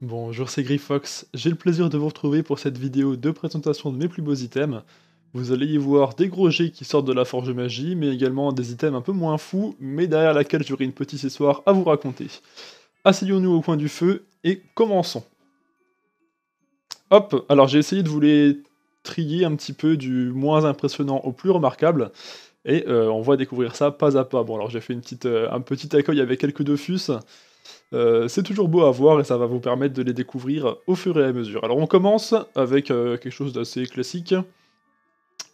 Bonjour, c'est Griffox. J'ai le plaisir de vous retrouver pour cette vidéo de présentation de mes plus beaux items. Vous allez y voir des gros jets qui sortent de la forge magie, mais également des items un peu moins fous, mais derrière laquelle j'aurai une petite histoire à vous raconter. Asseyons-nous au coin du feu et commençons. Hop, alors j'ai essayé de vous les trier un petit peu du moins impressionnant au plus remarquable, et euh, on va découvrir ça pas à pas. Bon alors j'ai fait une petite, euh, un petit accueil avec quelques Dofus, euh, c'est toujours beau à voir et ça va vous permettre de les découvrir au fur et à mesure. Alors on commence avec euh, quelque chose d'assez classique.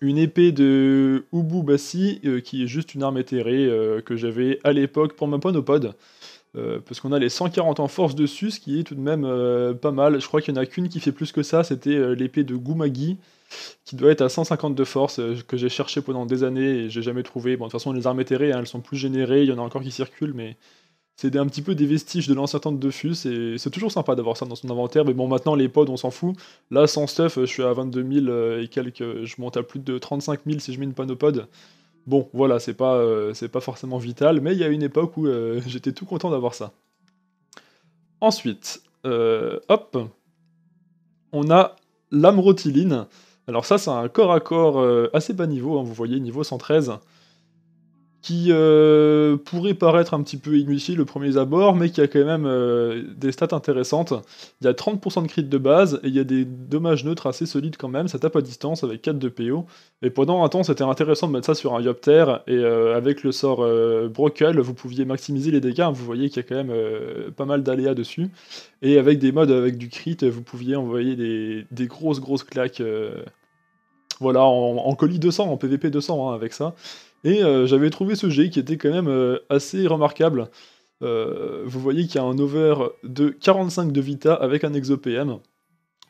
Une épée de Ubu Bassi euh, qui est juste une arme éthérée que j'avais à l'époque pour ma Ponopod. parce qu'on a les 140 en force dessus, ce qui est tout de même pas mal. Je crois qu'il n'y en a qu'une qui fait plus que ça, c'était l'épée de Gumagi, qui doit être à 150 de force, que j'ai cherché pendant des années et j'ai jamais trouvé. Bon, de toute façon, les armes éthérées, hein, elles sont plus générées, il y en a encore qui circulent, mais c'est un petit peu des vestiges de l'ancien temps de fus et c'est toujours sympa d'avoir ça dans son inventaire. Mais bon, maintenant les pods, on s'en fout. Là, sans stuff, je suis à 22 000 euh, et quelques, je monte à plus de 35 000 si je mets une panopode. Bon, voilà, c'est pas, euh, c'est pas forcément vital, mais il y a une époque où euh, j'étais tout content d'avoir ça. Ensuite, hop, on a l'amrotiline. Alors ça, c'est un corps à corps assez bas niveau, hein, vous voyez, niveau 113 qui euh, pourrait paraître un petit peu inutile au premier abord, mais qui a quand même euh, des stats intéressantes. Il y a 30% de crit de base, et il y a des dommages neutres assez solides quand même, ça tape à distance avec 4 de PO. Et pendant un temps, c'était intéressant de mettre ça sur un Yopter, et euh, avec le sort Brockle, vous pouviez maximiser les dégâts, vous voyez qu'il y a quand même pas mal d'aléas dessus. Et avec des modes avec du crit, vous pouviez envoyer des, grosses grosses claques... voilà, en, colis 200, en PVP 200 hein, avec ça. Et euh, j'avais trouvé ce jet qui était quand même euh, assez remarquable. Euh, vous voyez qu'il y a un over de 45 de Vita avec un exopm.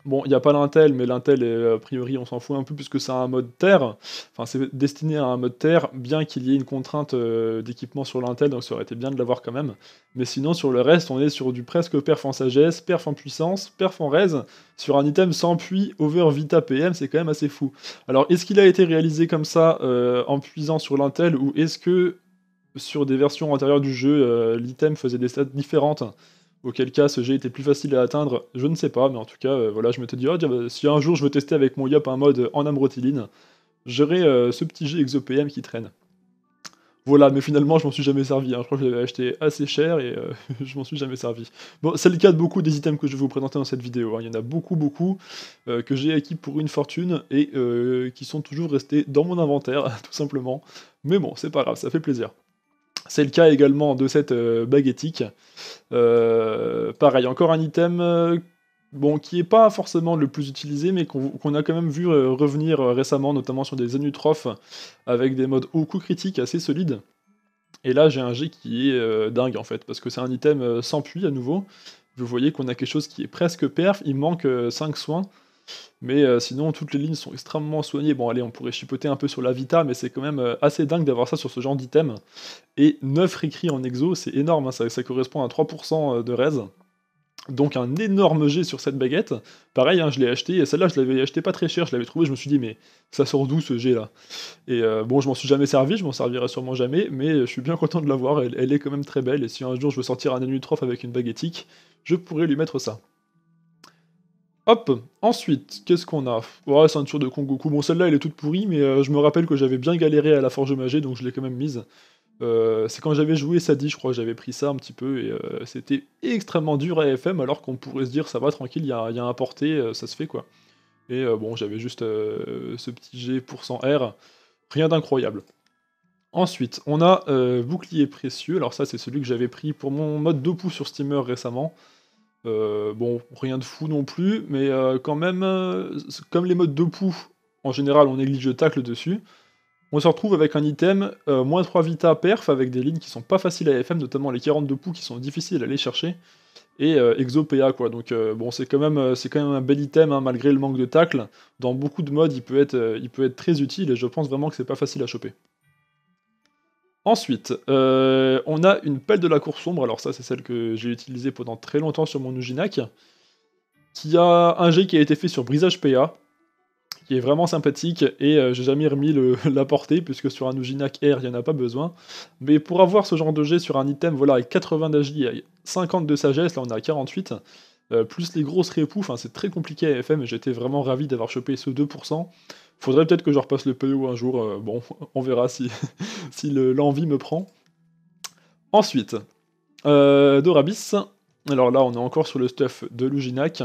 Bon, il n'y a pas l'intel, mais l'intel, a priori, on s'en fout un peu puisque c'est un mode terre. Enfin, c'est destiné à un mode terre, bien qu'il y ait une contrainte euh, d'équipement sur l'intel, donc ça aurait été bien de l'avoir quand même. Mais sinon, sur le reste, on est sur du presque perf en sagesse, perf en puissance, perf en raise, sur un item sans puits, over vita PM, c'est quand même assez fou. Alors, est-ce qu'il a été réalisé comme ça euh, en puisant sur l'intel, ou est-ce que sur des versions antérieures du jeu, euh, l'item faisait des stats différentes auquel cas ce jet était plus facile à atteindre, je ne sais pas, mais en tout cas, euh, voilà, je m'étais dit, oh, bah, si un jour je veux tester avec mon Yop un mode en amrotiline, j'aurai euh, ce petit jet exopm qui traîne. Voilà, mais finalement, je m'en suis jamais servi. Hein. Je crois que je l'avais acheté assez cher et euh, je m'en suis jamais servi. Bon, c'est le cas de beaucoup des items que je vais vous présenter dans cette vidéo. Hein. Il y en a beaucoup, beaucoup que j'ai acquis pour une fortune et qui sont toujours restés dans mon inventaire, tout simplement. Mais bon, c'est pas grave, ça fait plaisir. C'est le cas également de cette euh, baguette. Euh, pareil, encore un item euh, bon, qui n'est pas forcément le plus utilisé, mais qu'on a quand même vu revenir récemment, notamment sur des anutrophes, avec des modes au coup critique assez solides. Et là, j'ai un G qui est dingue, en fait, parce que c'est un item sans puits, à nouveau. Vous voyez qu'on a quelque chose qui est presque perf, il manque 5 soins, mais euh, sinon, toutes les lignes sont extrêmement soignées. Bon, allez, on pourrait chipoter un peu sur la Vita, mais c'est quand même euh, assez dingue d'avoir ça sur ce genre d'item. Et 9 écrits en exo, c'est énorme, hein. ça, correspond à 3% euh, de res. Donc un énorme jet sur cette baguette. Pareil, hein, je l'ai acheté, et celle-là, je l'avais acheté pas très cher, je l'avais trouvé, je me suis dit, mais ça sort d'où ce G là Et bon, je m'en suis jamais servi, je m'en servirai sûrement jamais, mais je suis bien content de l'avoir, elle, est quand même très belle, et si un jour je veux sortir un énumé avec une baguettique, je pourrais lui mettre ça. Hop, ensuite, qu'est-ce qu'on a Ouais, ceinture de Kongoku. Bon, celle-là, elle est toute pourrie, mais euh, je me rappelle que j'avais bien galéré à la Forge Magée, donc je l'ai quand même mise. Euh, c'est quand j'avais joué Sadi, je crois, j'avais pris ça un petit peu, et euh, c'était extrêmement dur à FM, alors qu'on pourrait se dire, ça va, tranquille, il y a, un porté, ça se fait, quoi. Et bon, j'avais juste ce petit G pour 100R. rien d'incroyable. Ensuite, on a Bouclier Précieux, alors ça, c'est celui que j'avais pris pour mon mode 2 pouces sur Steamer récemment. Euh, bon, rien de fou non plus, mais euh, quand même, euh, comme les modes de poux, en général, on néglige le tacle dessus. On se retrouve avec un item moins 3 vita perf avec des lignes qui sont pas faciles à FM, notamment les de poux qui sont difficiles à aller chercher, et exo PA quoi. Donc bon, c'est quand, même, c'est quand même un bel item hein, malgré le manque de tacle. Dans beaucoup de modes, il peut être, il peut être très utile et je pense vraiment que c'est pas facile à choper. Ensuite, euh, on a une pelle de la cour sombre, alors ça c'est celle que j'ai utilisée pendant très longtemps sur mon Uginac, qui a un jet qui a été fait sur brisage PA, qui est vraiment sympathique, et euh, j'ai jamais remis la portée, puisque sur un Uginac R, il n'y en a pas besoin. Mais pour avoir ce genre de jet sur un item, voilà, avec 80 d'agi et 50 de sagesse, là on a 48, euh, plus les grosses répoux, enfin c'est très compliqué à FM, mais j'étais vraiment ravi d'avoir chopé ce 2%. Faudrait peut-être que je repasse le PO e un jour, euh, bon, on verra si, si l'envie me prend. Ensuite, euh, Dorabis. Alors là, on est encore sur le stuff de Luginac.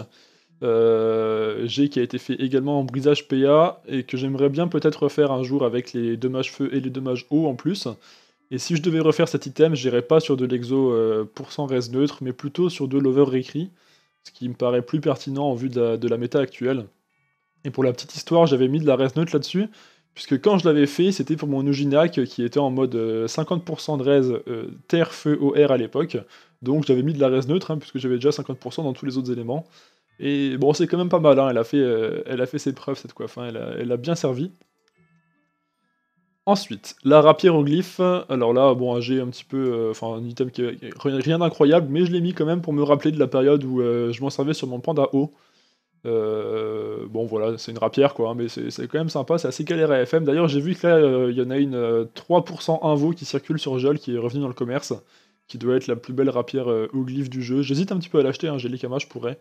Euh, G qui a été fait également en brisage PA et que j'aimerais bien peut-être refaire un jour avec les dommages feu et les dommages eau en plus. Et si je devais refaire cet item, j'irais pas sur de l'exo pour 100 reste neutre, mais plutôt sur de l'over écrit, ce qui me paraît plus pertinent en vue de de la méta actuelle. Et pour la petite histoire, j'avais mis de la res neutre là-dessus, puisque quand je l'avais fait, c'était pour mon Uginac qui était en mode 50% euh, de res euh, terre, feu, air à l'époque. Donc j'avais mis de la res neutre, hein, puisque j'avais déjà 50% dans tous les autres éléments. Et bon, c'est quand même pas mal, hein. elle, a fait, euh, elle a fait ses preuves cette coiffe, hein. elle, a, bien servi. Ensuite, la rapiéroglyphe Alors là, bon, j'ai un petit peu. Enfin, un item qui. Rien, rien d'incroyable, mais je l'ai mis quand même pour me rappeler de la période où je m'en servais sur mon panda haut. Euh, bon voilà, c'est une rapière quoi, hein, mais c'est quand même sympa, c'est assez galère à FM. D'ailleurs, j'ai vu que là, euh, il y en a une 3% euh, invo qui circule sur Jol, qui est revenue dans le commerce, qui doit être la plus belle rapière au glyphe du jeu. J'hésite un petit peu à l'acheter, hein, j'ai les camas, je pourrais.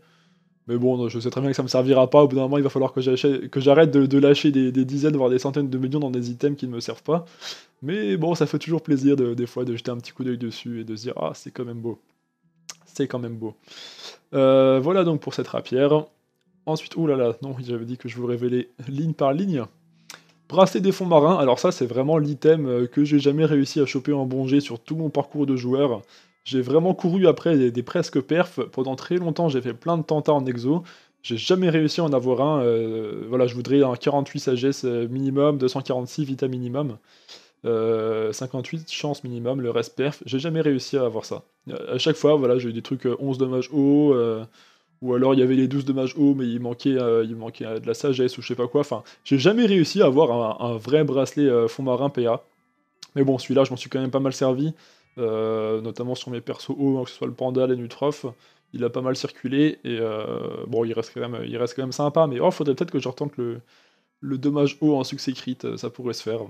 Mais bon, je sais très bien que ça me servira pas. Au bout d'un moment, il va falloir que j'arrête de, lâcher des, dizaines, voire des centaines de millions dans des items qui ne me servent pas. Mais bon, ça fait toujours plaisir des fois de jeter un petit coup d'œil dessus et de se dire Ah, c'est quand même beau. C'est quand même beau. voilà donc pour cette rapière. Ensuite, oh là là, non, j'avais dit que je vous révélais ligne par ligne. Brasser des fonds marins, alors ça c'est vraiment l'item euh, que j'ai jamais réussi à choper en bon jet sur tout mon parcours de joueur. J'ai vraiment couru après des, presque perfs. Pendant très longtemps, j'ai fait plein de tentats en exo. J'ai jamais réussi à en avoir un. Euh, voilà, je voudrais un 48 sagesse euh, minimum, 246 vita minimum, 58 chance minimum, le reste perf. J'ai jamais réussi à avoir ça. À chaque fois, voilà, j'ai eu des trucs 11 dommages haut, ou alors il y avait les 12 dommages hauts, mais il manquait, euh, il manquait euh, de la sagesse ou je sais pas quoi. Enfin, j'ai jamais réussi à avoir un, vrai bracelet euh, fond marin PA. Mais bon, celui-là, je m'en suis quand même pas mal servi, notamment sur mes persos hauts, hein, que ce soit le panda, et Nutrof. Il a pas mal circulé et bon, il reste quand même, il reste quand même sympa. Mais oh, faudrait peut-être que je retente le, le dommage haut en succès crit, ça pourrait se faire.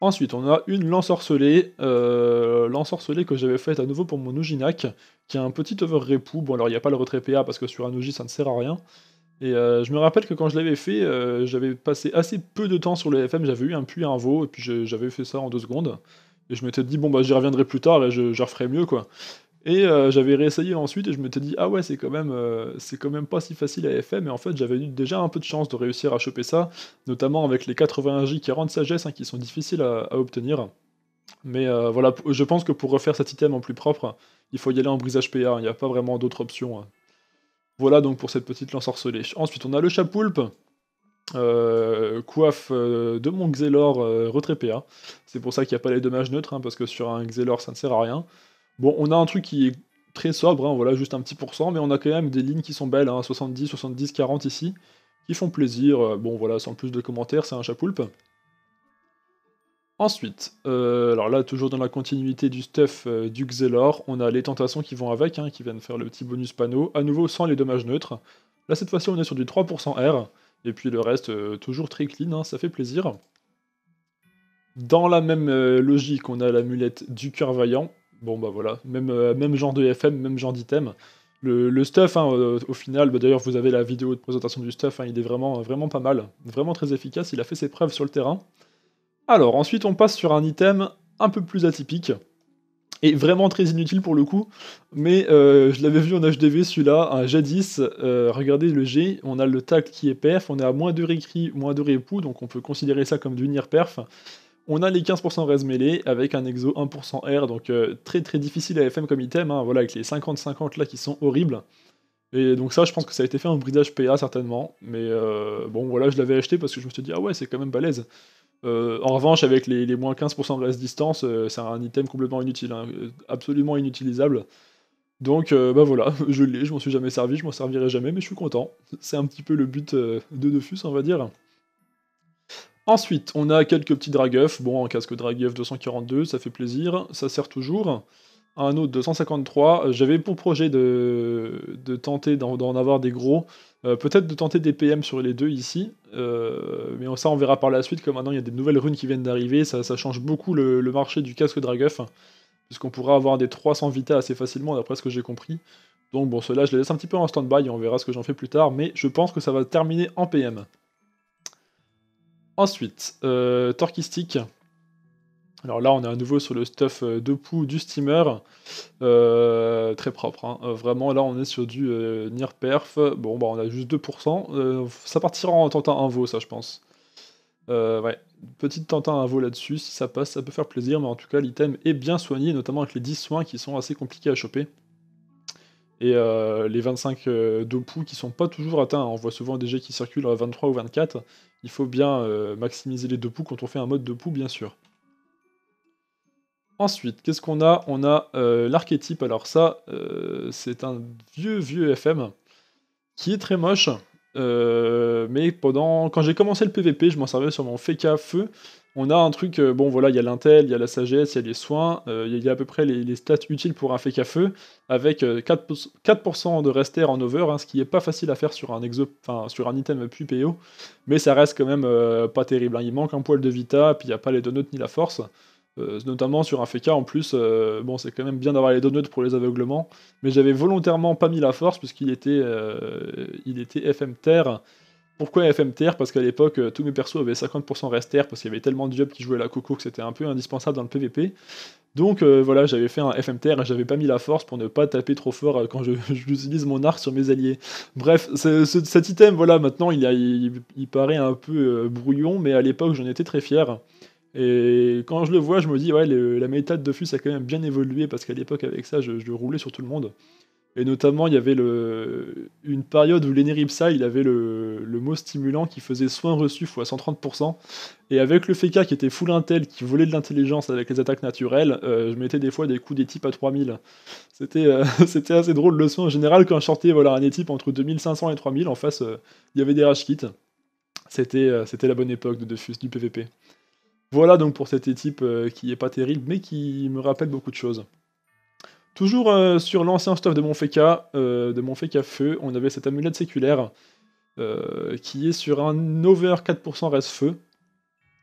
Ensuite, on a une lance l'ensorcelée, euh, l'ensorcelée que j'avais faite à nouveau pour mon Ujinac, qui a un petit over Bon, alors il n'y a pas le retrait PA parce que sur un Uji ça ne sert à rien. Et euh, je me rappelle que quand je l'avais fait, euh, j'avais passé assez peu de temps sur le FM, j'avais eu un puits, un veau, et puis j'avais fait ça en deux secondes. Et je m'étais dit, bon, bah j'y reviendrai plus tard et je, je referai mieux, quoi. Et euh, j'avais réessayé ensuite et je m'étais dit, ah ouais, c'est quand, même, euh, c'est quand même pas si facile à effet, mais en fait, j'avais eu déjà un peu de chance de réussir à choper ça, notamment avec les 81J qui rendent sagesse, qui sont difficiles à, obtenir. Mais euh, voilà, je pense que pour refaire cet item en plus propre, il faut y aller en brisage PA, hein. il n'y a pas vraiment d'autres options. Hein. Voilà donc pour cette petite lance orcelée. Ensuite, on a le chat coiffe de mon Xelor retrait PA. C'est pour ça qu'il n'y a pas les dommages neutres, hein, parce que sur un Xelor ça ne sert à rien. Bon, on a un truc qui est très sobre, hein, voilà, juste un petit pourcent, mais on a quand même des lignes qui sont belles, 70, 70, 40 ici, qui font plaisir. Euh, bon, voilà, sans plus de commentaires, c'est un chapoulpe. Ensuite, euh, alors là, toujours dans la continuité du stuff euh, du Xelor, on a les tentations qui vont avec, hein, qui viennent faire le petit bonus panneau, à nouveau sans les dommages neutres. Là, cette fois-ci, on est sur du 3% R, et puis le reste, toujours très clean, hein, ça fait plaisir. Dans la même logique, on a l'amulette du cœur vaillant, Bon, bah voilà, même, euh, même genre de FM, même genre d'item. Le, stuff, hein, euh, au final, bah, d'ailleurs, vous avez la vidéo de présentation du stuff, hein, il est vraiment, euh, vraiment pas mal, vraiment très efficace, il a fait ses preuves sur le terrain. Alors, ensuite, on passe sur un item un peu plus atypique, et vraiment très inutile pour le coup, mais je l'avais vu en HDV celui-là, un jadis, 10 regardez le G, on a le tact qui est perf, on est à moins de récris, moins de répoux, donc on peut considérer ça comme du perf. On a les 15% res mêlés avec un exo 1% R, donc euh, très très difficile à FM comme item, hein, voilà, avec les 50-50 là qui sont horribles. Et donc ça, je pense que ça a été fait en bridage PA certainement, mais euh, bon voilà, je l'avais acheté parce que je me suis dit, ah ouais, c'est quand même balèze. Euh, en revanche, avec les, moins 15% de res distance, c'est un item complètement inutile, hein, absolument inutilisable. Donc bah voilà, je l'ai, je m'en suis jamais servi, je m'en servirai jamais, mais je suis content. C'est un petit peu le but de Dofus, on va dire. Ensuite, on a quelques petits dragueufs, Bon, un casque Dragueuf 242, ça fait plaisir, ça sert toujours. Un autre 253. Euh, j'avais pour projet de, tenter d'en avoir des gros. Euh, peut-être de tenter des PM sur les deux ici. Euh, mais ça, on verra par la suite. Comme maintenant, il y a des nouvelles runes qui viennent d'arriver. Ça, change beaucoup le, marché du casque Dragueuf. Puisqu'on pourra avoir des 300 Vita assez facilement, d'après ce que j'ai compris. Donc bon, cela je les laisse un petit peu en stand-by on verra ce que j'en fais plus tard. Mais je pense que ça va terminer en PM. Ensuite, euh, Alors là, on est à nouveau sur le stuff euh, de poux du steamer. Euh, très propre. Hein. Euh, vraiment, là, on est sur du euh, perf. Bon, bah, on a juste 2%. ça partira en tentant un veau, ça, je pense. ouais, petite tentin un veau là-dessus. Si ça passe, ça peut faire plaisir. Mais en tout cas, l'item est bien soigné, notamment avec les 10 soins qui sont assez compliqués à choper. Et euh, les 25 de pouls qui sont pas toujours atteints, hein. on voit souvent des jets qui circulent à 23 ou 24, il faut bien euh, maximiser les pouls quand on fait un mode pouls bien sûr. Ensuite, qu'est-ce qu'on a On a, euh, l'archétype, alors ça c'est un vieux vieux FM qui est très moche, mais pendant quand j'ai commencé le PVP je m'en servais sur mon FK feu on a un truc, euh, bon voilà, il y a l'intel, il y a la sagesse, il y a les soins, euh, il y a à peu près les, stats utiles pour un fake feu, avec 4%, euh, de rester en over, hein, ce qui est pas facile à faire sur un, sur un item puis PO, mais ça reste quand même pas terrible. Hein. Il manque un poil de vita, puis il n'y a pas les donuts ni la force. notamment sur un FK en plus, bon c'est quand même bien d'avoir les donuts pour les aveuglements, mais j'avais volontairement pas mis la force puisqu'il était, était FM Terre pourquoi FMTR Parce qu'à l'époque, euh, tous mes persos avaient 50% rester parce qu'il y avait tellement de jobs qui jouaient la coco que c'était un peu indispensable dans le PVP. Donc euh, voilà, j'avais fait un FMTR et j'avais pas mis la force pour ne pas taper trop fort euh, quand j'utilise mon arc sur mes alliés. Bref, cet item, voilà, maintenant il, il, paraît un peu brouillon, mais à l'époque j'en étais très fier. Et quand je le vois, je me dis, ouais, la méthode de fus a quand même bien évolué parce qu'à l'époque, avec ça, je, je roulais sur tout le monde. Et notamment, il y avait une période où l'Eneripsa, il avait le, mot stimulant qui faisait soin reçu x 130%. Et avec le Feka qui était full intel, qui volait de l'intelligence avec les attaques naturelles, euh, je mettais des fois des coups des types à 3000. Euh, c'était assez drôle le soin. En général, quand je sortais voilà, un étype entre 2500 et 3000, en face, euh, il y avait des rush kits. C'était la bonne époque de Defus, du PvP. Voilà donc pour cet étype qui est pas terrible, mais qui me rappelle beaucoup de choses. Toujours euh, sur l'ancien stuff de mon euh, de Monfeka Feu, on avait cette amulette séculaire euh, qui est sur un over 4% reste feu,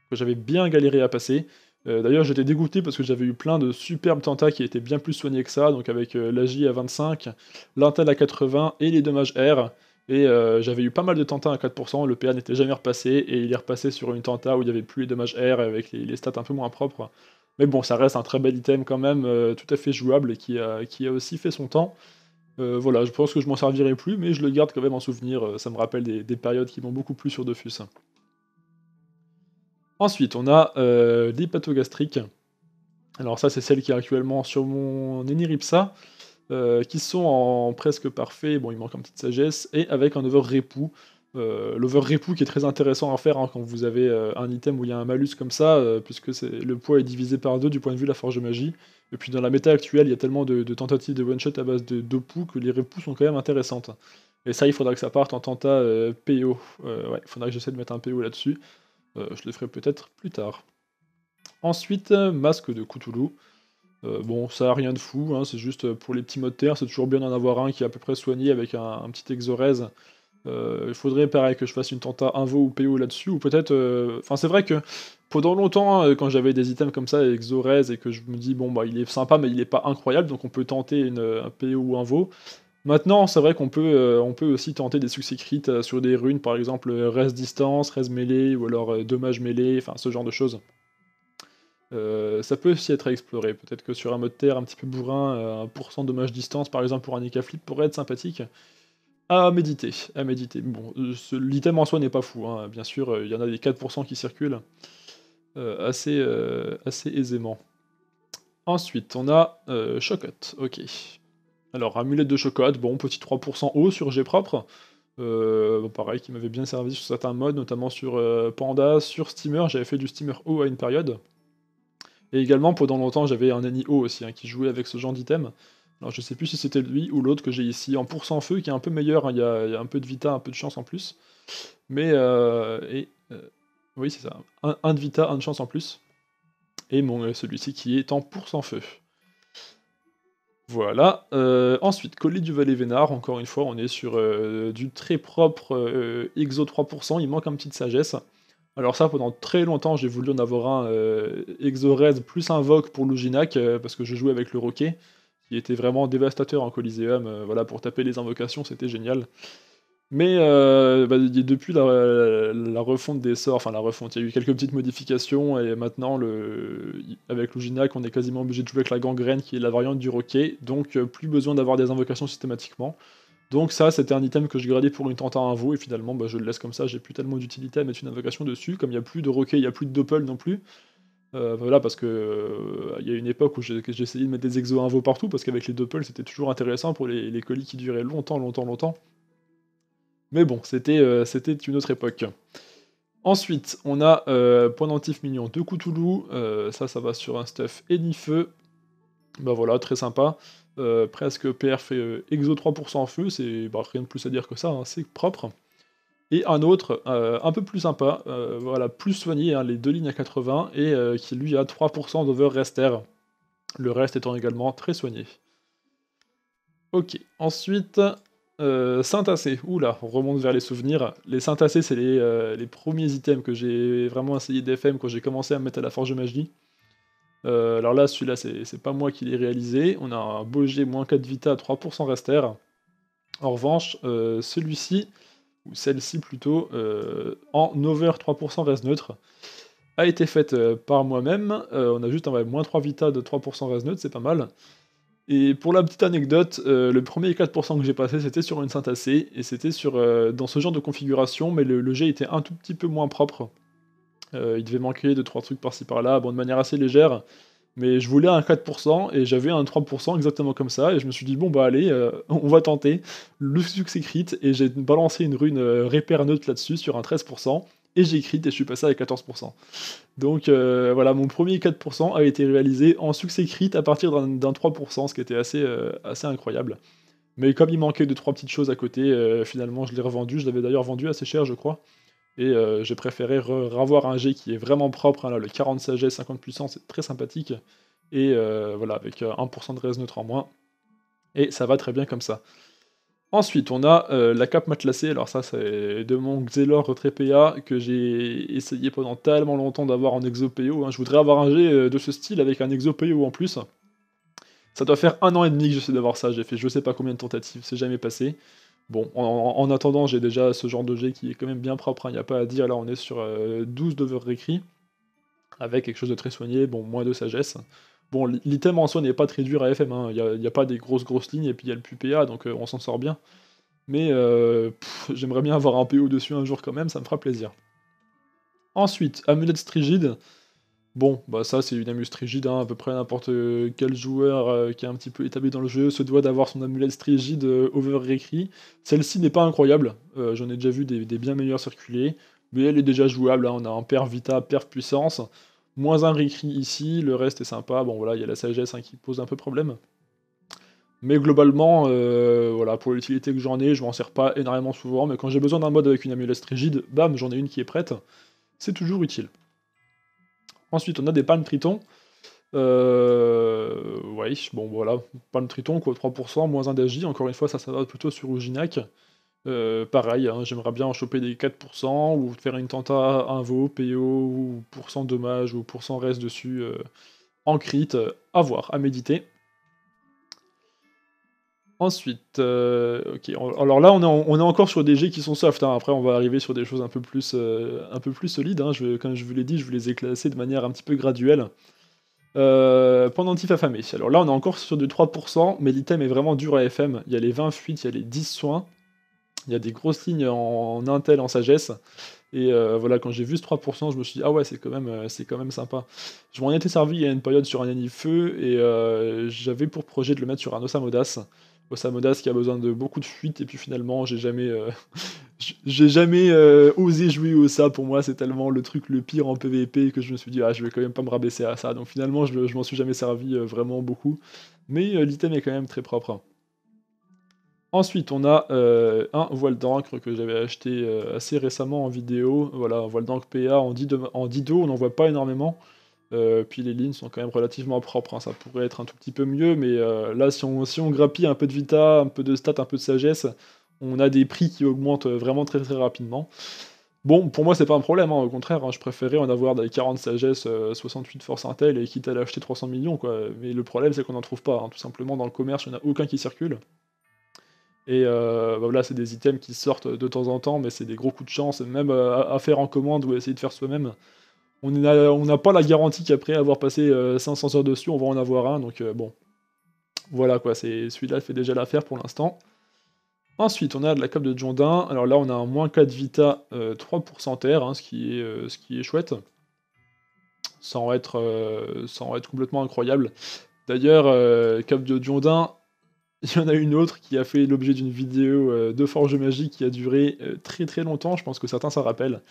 que j'avais bien galéré à passer. D'ailleurs, j'étais dégoûté parce que j'avais eu plein de superbes tentats qui étaient bien plus soignés que ça, donc avec J à 25, l'intel à 80 et les dommages R. Et j'avais eu pas mal de tentas à 4%, le PA n'était jamais repassé, et il est repassé sur une tenta où il n'y avait plus les dommages R avec les stats un peu moins propres. Mais bon, ça reste un très bel item quand même, euh, tout à fait jouable et qui euh, a, aussi fait son temps. Euh, voilà, je pense que je m'en servirai plus, mais je le garde quand même en souvenir. Ça me rappelle des, périodes qui m'ont beaucoup plu sur Dofus. Ensuite, on a euh, gastriques. Alors ça, c'est celle qui est actuellement sur mon Eniripsa, qui sont en presque parfait, bon, il manque un petit sagesse, et avec un over repou. Euh, lover repou qui est très intéressant à faire hein, quand vous avez euh, un item où il y a un malus comme ça, euh, puisque le poids est divisé par deux du point de vue de la forge de magie. Et puis dans la méta actuelle, il y a tellement de, tentatives de one-shot à base de, Dopou que les repous sont quand même intéressantes. Et ça, il faudra que ça parte en tenta PO. ouais, il faudra que j'essaie de mettre un PO là-dessus. je le ferai peut-être plus tard. Ensuite, masque de Cthulhu. bon, ça a rien de fou, hein, c'est juste pour les petits de terre, c'est toujours bien d'en avoir un qui est à peu près soigné avec un, un petit exorèse euh, il faudrait pareil que je fasse une tenta invo ou PO là-dessus, ou peut-être. Euh, enfin, c'est vrai que pendant longtemps, hein, quand j'avais des items comme ça, avec Exorez, et que je me dis, bon, bah, il est sympa, mais il n'est pas incroyable, donc on peut tenter un PO ou un invo. Maintenant, c'est vrai qu'on peut, euh, peut aussi tenter des succès crit sur des runes, par exemple, reste distance, reste mêlée, ou alors dommage mêlé, enfin, ce genre de choses. ça peut aussi être exploré. Peut-être que sur un mode terre un petit peu bourrin, euh, 1% dommage distance par exemple pour un Nika pourrait être sympathique à méditer, à méditer. Bon, euh, l'item en soi n'est pas fou, hein. bien sûr, euh, il y en a des 4% qui circulent euh, assez, assez aisément. Ensuite, on a Chocotte, ok. Alors, amulette de Chocotte, bon, petit 3% haut sur G propre. pareil, qui m'avait bien servi sur certains modes, notamment sur Panda, sur Steamer, j'avais fait du Steamer haut à une période. Et également, pendant longtemps, j'avais un Annie haut aussi, hein, qui jouait avec ce genre d'item. Alors je sais plus si c'était lui ou l'autre que j'ai ici en pourcent feu qui est un peu meilleur, hein. il y, a un peu de vita, un peu de chance en plus. Mais euh, euh, oui c'est ça, un, de vita, un de chance en plus. Et mon euh, celui-ci qui est en pourcent feu. Voilà. ensuite, collier du valet Vénard. Encore une fois, on est sur du très propre Exo 3%. Il manque un petit de sagesse. Alors ça, pendant très longtemps, j'ai voulu en avoir un Exo plus un pour Luginac, parce que je jouais avec le Roquet. Il était vraiment dévastateur en Coliseum. Euh, voilà, pour taper les invocations, c'était génial. Mais euh, bah, depuis la, refonte des sorts, enfin la refonte, il y a eu quelques petites modifications et maintenant avec Luginac, on est quasiment obligé de jouer avec la gangrène qui est la variante du roquet, donc euh, plus besoin d'avoir des invocations systématiquement. Donc ça, c'était un item que je gradais pour une tente à un et finalement bah, je le laisse comme ça, j'ai plus tellement d'utilité à mettre une invocation dessus, comme il n'y a plus de roquet, il n'y a plus de doppel non plus. Euh, voilà, parce que euh, il y a une époque où j'ai essayé de mettre des exo invo partout, parce qu'avec les Doppels, c'était toujours intéressant pour les, colis qui duraient longtemps, longtemps, longtemps. Mais bon, c'était euh, une autre époque. Ensuite, on a Point d'antif mignon de Cthulhu. ça, ça va sur un stuff feu. Bah voilà, très sympa. presque PR fait exo 3% en feu, c'est bah, rien de plus à dire que ça, hein, c'est propre et un autre euh, un peu plus sympa, euh, voilà, plus soigné, hein, les deux lignes à 80, et euh, qui lui a 3% d'over rester, le reste étant également très soigné. Ok, ensuite, saint oula, on remonte vers les souvenirs, les saint c'est les, premiers items que j'ai vraiment essayé d'FM quand j'ai commencé à me mettre à la forge de magie. alors là, celui-là, c'est pas moi qui l'ai réalisé. On a un beau G-4 Vita à 3% rester. En revanche, celui-ci, ou celle-ci plutôt, euh, en over 3% vase neutre, a été faite euh, par moi-même. Euh, on a juste un moins 3 vita de 3% Vase neutre, c'est pas mal. Et pour la petite anecdote, le premier 4% que j'ai passé, c'était sur une synthèse et c'était sur dans ce genre de configuration, mais le, jet était un tout petit peu moins propre. il devait manquer de 3 trucs par-ci par-là, bon, de manière assez légère mais je voulais un 4% et j'avais un 3% exactement comme ça et je me suis dit bon bah allez euh, on va tenter le succès crit et j'ai balancé une rune répère euh, neutre là-dessus sur un 13% et j'ai crit et je suis passé à 14%. Donc euh, voilà mon premier 4% a été réalisé en succès crit à partir d'un 3% ce qui était assez, assez incroyable. Mais comme il manquait de trois petites choses à côté, finalement je l'ai revendu, je l'avais d'ailleurs vendu assez cher je crois. Et euh, j'ai préféré revoir un G qui est vraiment propre. Hein, le 40 sagesse, 50 puissance, c'est très sympathique. Et euh, voilà, avec 1% euh, de raise neutre en moins. Et ça va très bien comme ça. Ensuite, on a la cape matelassée. Alors ça, c'est de mon Xelor retrait que j'ai essayé pendant tellement longtemps d'avoir en exo hein. Je voudrais avoir un G de ce style avec un exo en plus. Ça doit faire un an et demi que j'essaie d'avoir ça. J'ai fait je sais pas combien de tentatives, c'est jamais passé. Bon, en, attendant, j'ai déjà ce genre de jet qui est quand même bien propre, hein. il n'y a pas à dire, là on est sur 12 euh, d'over avec quelque chose de très soigné, bon, moins de sagesse. Bon, l'item en soi n'est pas très dur à FM, hein. il n'y a, pas des grosses grosses lignes, et puis il y a le PUPA, donc euh, on s'en sort bien. Mais euh, j'aimerais bien avoir un PO dessus un jour quand même, ça me fera plaisir. Ensuite, amulette strigide, Bon, bah ça c'est une amulette rigide, hein. à peu près n'importe euh, quel joueur euh, qui est un petit peu établi dans le jeu se doit d'avoir son amulette rigide euh, over écrit Celle-ci n'est pas incroyable, j'en ai déjà vu des, bien meilleurs circuler, mais elle est déjà jouable, hein. on a un perf vita, perf puissance, moins un récrit ici, le reste est sympa, bon voilà, il y a la sagesse hein, qui pose un peu problème. Mais globalement, voilà, pour l'utilité que j'en ai, je m'en sers pas énormément souvent, mais quand j'ai besoin d'un mode avec une amulette rigide, bam, j'en ai une qui est prête, c'est toujours utile. Ensuite, on a des palmes Triton. Euh, ouais, bon voilà, palme Triton, quoi, 3%, moins 1 d'agi. Encore une fois, ça s'adresse plutôt sur ouginac euh, pareil, hein, j'aimerais bien en choper des 4% ou faire une tenta invo, PO ou cent dommage ou pourcent reste dessus euh, en crit, euh, à voir, à méditer. Ensuite, euh, ok. Alors là, on est, on est, encore sur des jets qui sont soft. Hein. Après, on va arriver sur des choses un peu plus, euh, un peu plus solides. Hein. Je, comme je vous l'ai dit, je vous les ai classés de manière un petit peu graduelle. Euh, pendentif affamé. Alors là, on est encore sur du 3%, mais l'item est vraiment dur à FM. Il y a les 20 fuites, il y a les 10 soins, il y a des grosses lignes en, intel, en sagesse. Et euh, voilà, quand j'ai vu ce 3%, je me suis dit, ah ouais, c'est quand, même, c'est quand même sympa. Je m'en étais servi il y a une période sur un Yannifeu Feu, et j'avais pour projet de le mettre sur un Osamodas. Osamodas qui a besoin de beaucoup de fuite et puis finalement j'ai jamais euh, j'ai jamais euh, osé jouer au ça pour moi c'est tellement le truc le pire en PvP que je me suis dit ah je vais quand même pas me rabaisser à ça donc finalement je, je m'en suis jamais servi euh, vraiment beaucoup mais l'item est quand même très propre. Hein. Ensuite, on a un voile d'encre que j'avais acheté assez récemment en vidéo. Voilà, un voile d'encre PA en dit en on n'en voit pas énormément. Euh, puis les lignes sont quand même relativement propres. Hein. Ça pourrait être un tout petit peu mieux, mais euh, là, si on, grappille un peu de vita, un peu de stats, un peu de sagesse, on a des prix qui augmentent euh, vraiment très très rapidement. Bon, pour moi, c'est pas un problème, hein. au contraire, hein, je préférais en avoir des 40 sagesse, 68 force intel et quitte à l'acheter 300 millions, quoi. Mais le problème, c'est qu'on n'en trouve pas, tout simplement dans le commerce, il n'y en a aucun qui circule. Et bah voilà, c'est des items qui sortent de temps en temps, mais c'est des gros coups de chance, même à, à faire en commande ou à essayer de faire soi-même, on n'a pas la garantie qu'après avoir passé 500 euh, heures dessus, on va en avoir un. Donc euh, bon, voilà quoi, celui-là fait déjà l'affaire pour l'instant. Ensuite, on a de la cape de Jondin. Alors là, on a un moins 4 Vita 3% euh, terre, hein, ce, qui est, ce qui est chouette. Sans être, être complètement incroyable. D'ailleurs, cape de Jondin, il y en a une autre qui a fait l'objet d'une vidéo de Forge Magique qui a duré très très longtemps. Je pense que certains s'en rappellent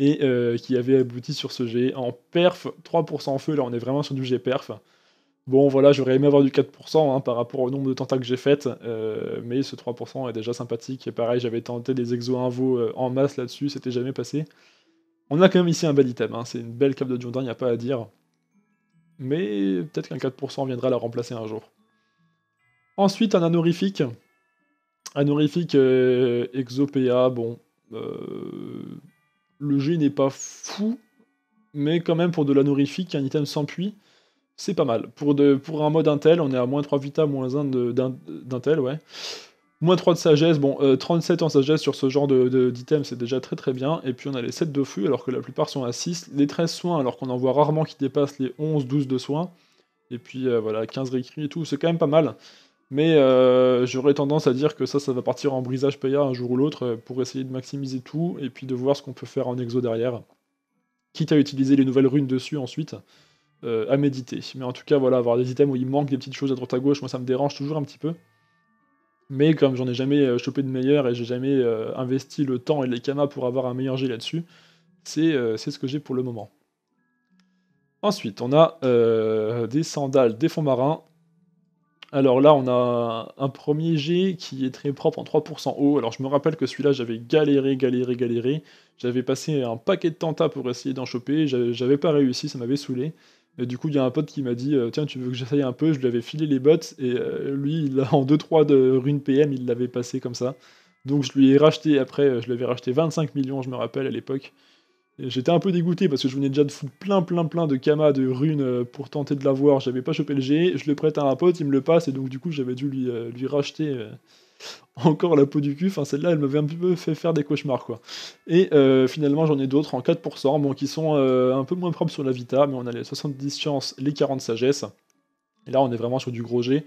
et euh, qui avait abouti sur ce G e en perf, 3% en feu, là on est vraiment sur du G e perf. Bon voilà, j'aurais aimé avoir du 4% hein, par rapport au nombre de tentacles que j'ai faites, euh, mais ce 3% est déjà sympathique. Et pareil, j'avais tenté des exo invo euh, en masse là-dessus, c'était jamais passé. On a quand même ici un bel item, hein, c'est une belle cape de Jordan, il n'y a pas à dire. Mais peut-être qu'un 4% viendra la remplacer un jour. Ensuite, un anorifique. Anorifique... exopea bon, euh, le jeu n'est pas fou, mais quand même pour de la l'anorifique, un item sans puits, c'est pas mal. Pour, pour un mode Intel, on est à moins 3 Vita, moins 1 d'Intel, ouais. Moins 3 de sagesse, bon, 37 euh, en sagesse sur ce genre de, d'item, c'est déjà très très bien. Et puis on a les 7 de feu, alors que la plupart sont à 6. Les 13 soins, alors qu'on en voit rarement qui dépassent les 11, 12 de soins. Et puis euh, voilà, 15 réécrits et tout, c'est quand même pas mal. Mais euh, j'aurais tendance à dire que ça, ça va partir en brisage paya un jour ou l'autre euh, pour essayer de maximiser tout et puis de voir ce qu'on peut faire en exo derrière. Quitte à utiliser les nouvelles runes dessus ensuite, euh, à méditer. Mais en tout cas, voilà, avoir des items où il manque des petites choses à droite à gauche, moi ça me dérange toujours un petit peu. Mais comme j'en ai jamais chopé de meilleur et j'ai jamais investi le temps et les camas pour avoir un meilleur jet là-dessus, c'est ce que j'ai pour le moment. Ensuite, on a des sandales, des fonds marins, alors là, on a un premier jet qui est très propre en 3% haut. Alors je me rappelle que celui-là, j'avais galéré, galéré, galéré. J'avais passé un paquet de tentats pour essayer d'en choper. J'avais pas réussi, ça m'avait saoulé. du coup, il y a un pote qui m'a dit euh, Tiens, tu veux que j'essaye un peu Je lui avais filé les bottes. Et euh, lui, en 2-3 de rune PM, il l'avait passé comme ça. Donc je lui ai racheté, après, je l'avais racheté 25 millions, je me rappelle, à l'époque. J'étais un peu dégoûté parce que je venais déjà de foutre plein, plein, plein de kamas de runes euh, pour tenter de l'avoir. J'avais pas chopé le G. Je le prête à un pote, il me le passe et donc du coup j'avais dû lui, euh, lui racheter euh, encore la peau du cul. Enfin, celle-là, elle m'avait un peu fait faire des cauchemars quoi. Et finalement, j'en ai d'autres en 4%, bon, qui sont un peu moins propres sur la Vita, mais on a les 70 chances, les 40 sagesse. Et là, on est vraiment sur du gros G.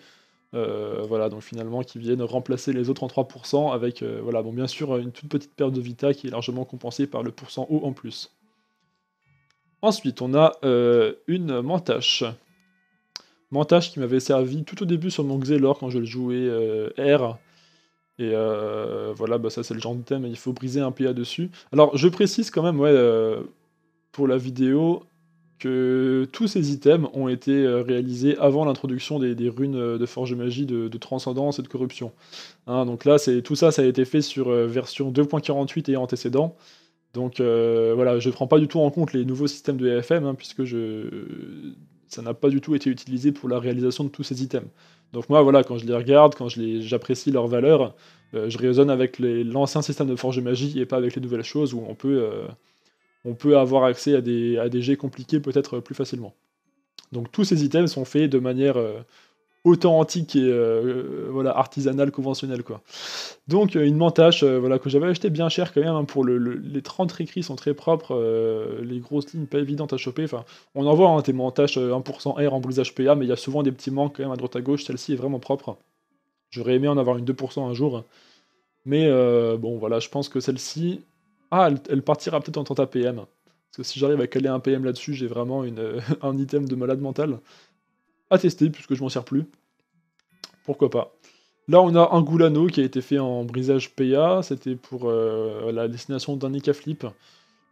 Euh, voilà, donc finalement qui viennent remplacer les autres en 3% avec, euh, voilà, bon bien sûr une toute petite perte de Vita qui est largement compensée par le pourcent haut en plus. Ensuite, on a euh, une Mantache. Montage qui m'avait servi tout au début sur mon Xelor quand je le jouais R. Et voilà, bah, ça c'est le genre de thème, il faut briser un PA dessus. Alors je précise quand même, ouais, pour la vidéo, que tous ces items ont été euh, réalisés avant l'introduction des, runes euh, de Forge Magie de, transcendance et de corruption. Hein, donc là, tout ça, ça a été fait sur euh, version 2.48 et antécédent. Donc voilà, je ne prends pas du tout en compte les nouveaux systèmes de EFM, hein, puisque je, ça n'a pas du tout été utilisé pour la réalisation de tous ces items. Donc moi, voilà, quand je les regarde, quand j'apprécie leur valeur, je raisonne avec l'ancien système de Forge Magie et pas avec les nouvelles choses où on peut on peut avoir accès à des, jets compliqués peut-être plus facilement. Donc tous ces items sont faits de manière euh, authentique, et euh, voilà, artisanale, conventionnelle. Quoi. Donc euh, une mantache voilà, que j'avais acheté bien cher quand même, hein, pour le, les 30 écrits sont très propres, les grosses lignes pas évidentes à choper. Enfin, on en voit hein, des mantaches 1% R en blues HPA, mais il y a souvent des petits manques quand même à droite à gauche, celle-ci est vraiment propre. J'aurais aimé en avoir une 2% un jour. Hein. Mais bon voilà, je pense que celle-ci, ah, elle, partira peut-être en tant qu'APM. Parce que si j'arrive à caler un PM là-dessus, j'ai vraiment un item de malade mental. À tester, puisque je m'en sers plus. Pourquoi pas. Là, on a un Goulano qui a été fait en brisage PA. C'était pour euh, la destination d'un Flip.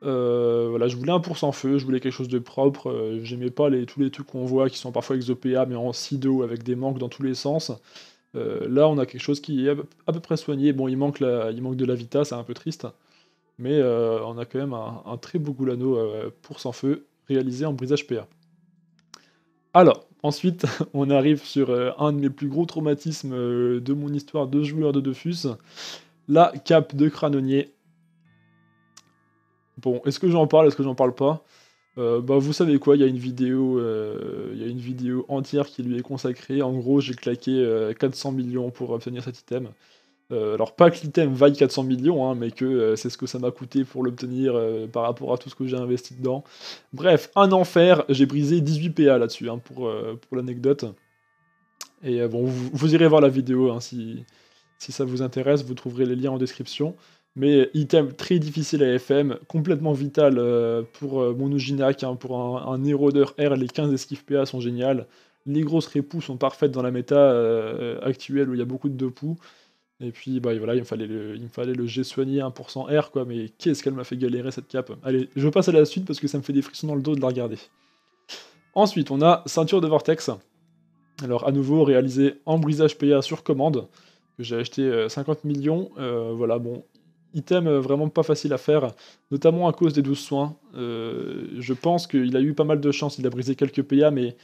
Euh, voilà, je voulais un pour sans feu, je voulais quelque chose de propre. Euh, j'aimais pas les, tous les trucs qu'on voit qui sont parfois exopéa mais en sido avec des manques dans tous les sens. là, on a quelque chose qui est à peu, près soigné. Bon, il manque, il manque de la vita, c'est un peu triste mais euh, on a quand même un, très beau goulano euh, pour sans feu réalisé en brisage PA. Alors, ensuite, on arrive sur euh, un de mes plus gros traumatismes de mon histoire de joueur de Defus, la cape de crânonnier. Bon, est-ce que j'en parle, est-ce que j'en parle pas bah, vous savez quoi, il y a une vidéo, il une vidéo entière qui lui est consacrée. En gros, j'ai claqué 400 millions pour obtenir cet item. Euh, alors pas que l'item vaille 400 millions, hein, mais que euh, c'est ce que ça m'a coûté pour l'obtenir euh, par rapport à tout ce que j'ai investi dedans. Bref, un enfer, j'ai brisé 18 PA là-dessus, hein, pour, pour l'anecdote. Et bon, vous, irez voir la vidéo hein, si, ça vous intéresse, vous trouverez les liens en description. Mais item très difficile à FM, complètement vital pour mon ouginac pour un, un R, les 15 esquives PA sont géniales. Les grosses repousses sont parfaites dans la méta actuelle où il y a beaucoup de deux et puis, bah, voilà, il me fallait le, il me fallait le G soigné 1% R, quoi. Mais qu'est-ce qu'elle m'a fait galérer cette cape. Allez, je passe à la suite parce que ça me fait des frissons dans le dos de la regarder. Ensuite, on a ceinture de vortex. Alors, à nouveau, réalisé en brisage PA sur commande, que j'ai acheté 50 euh, millions. Euh, voilà, bon, item euh, vraiment pas facile à faire, notamment à cause des 12 soins. je pense qu'il a eu pas mal de chance, il a brisé quelques PA, mais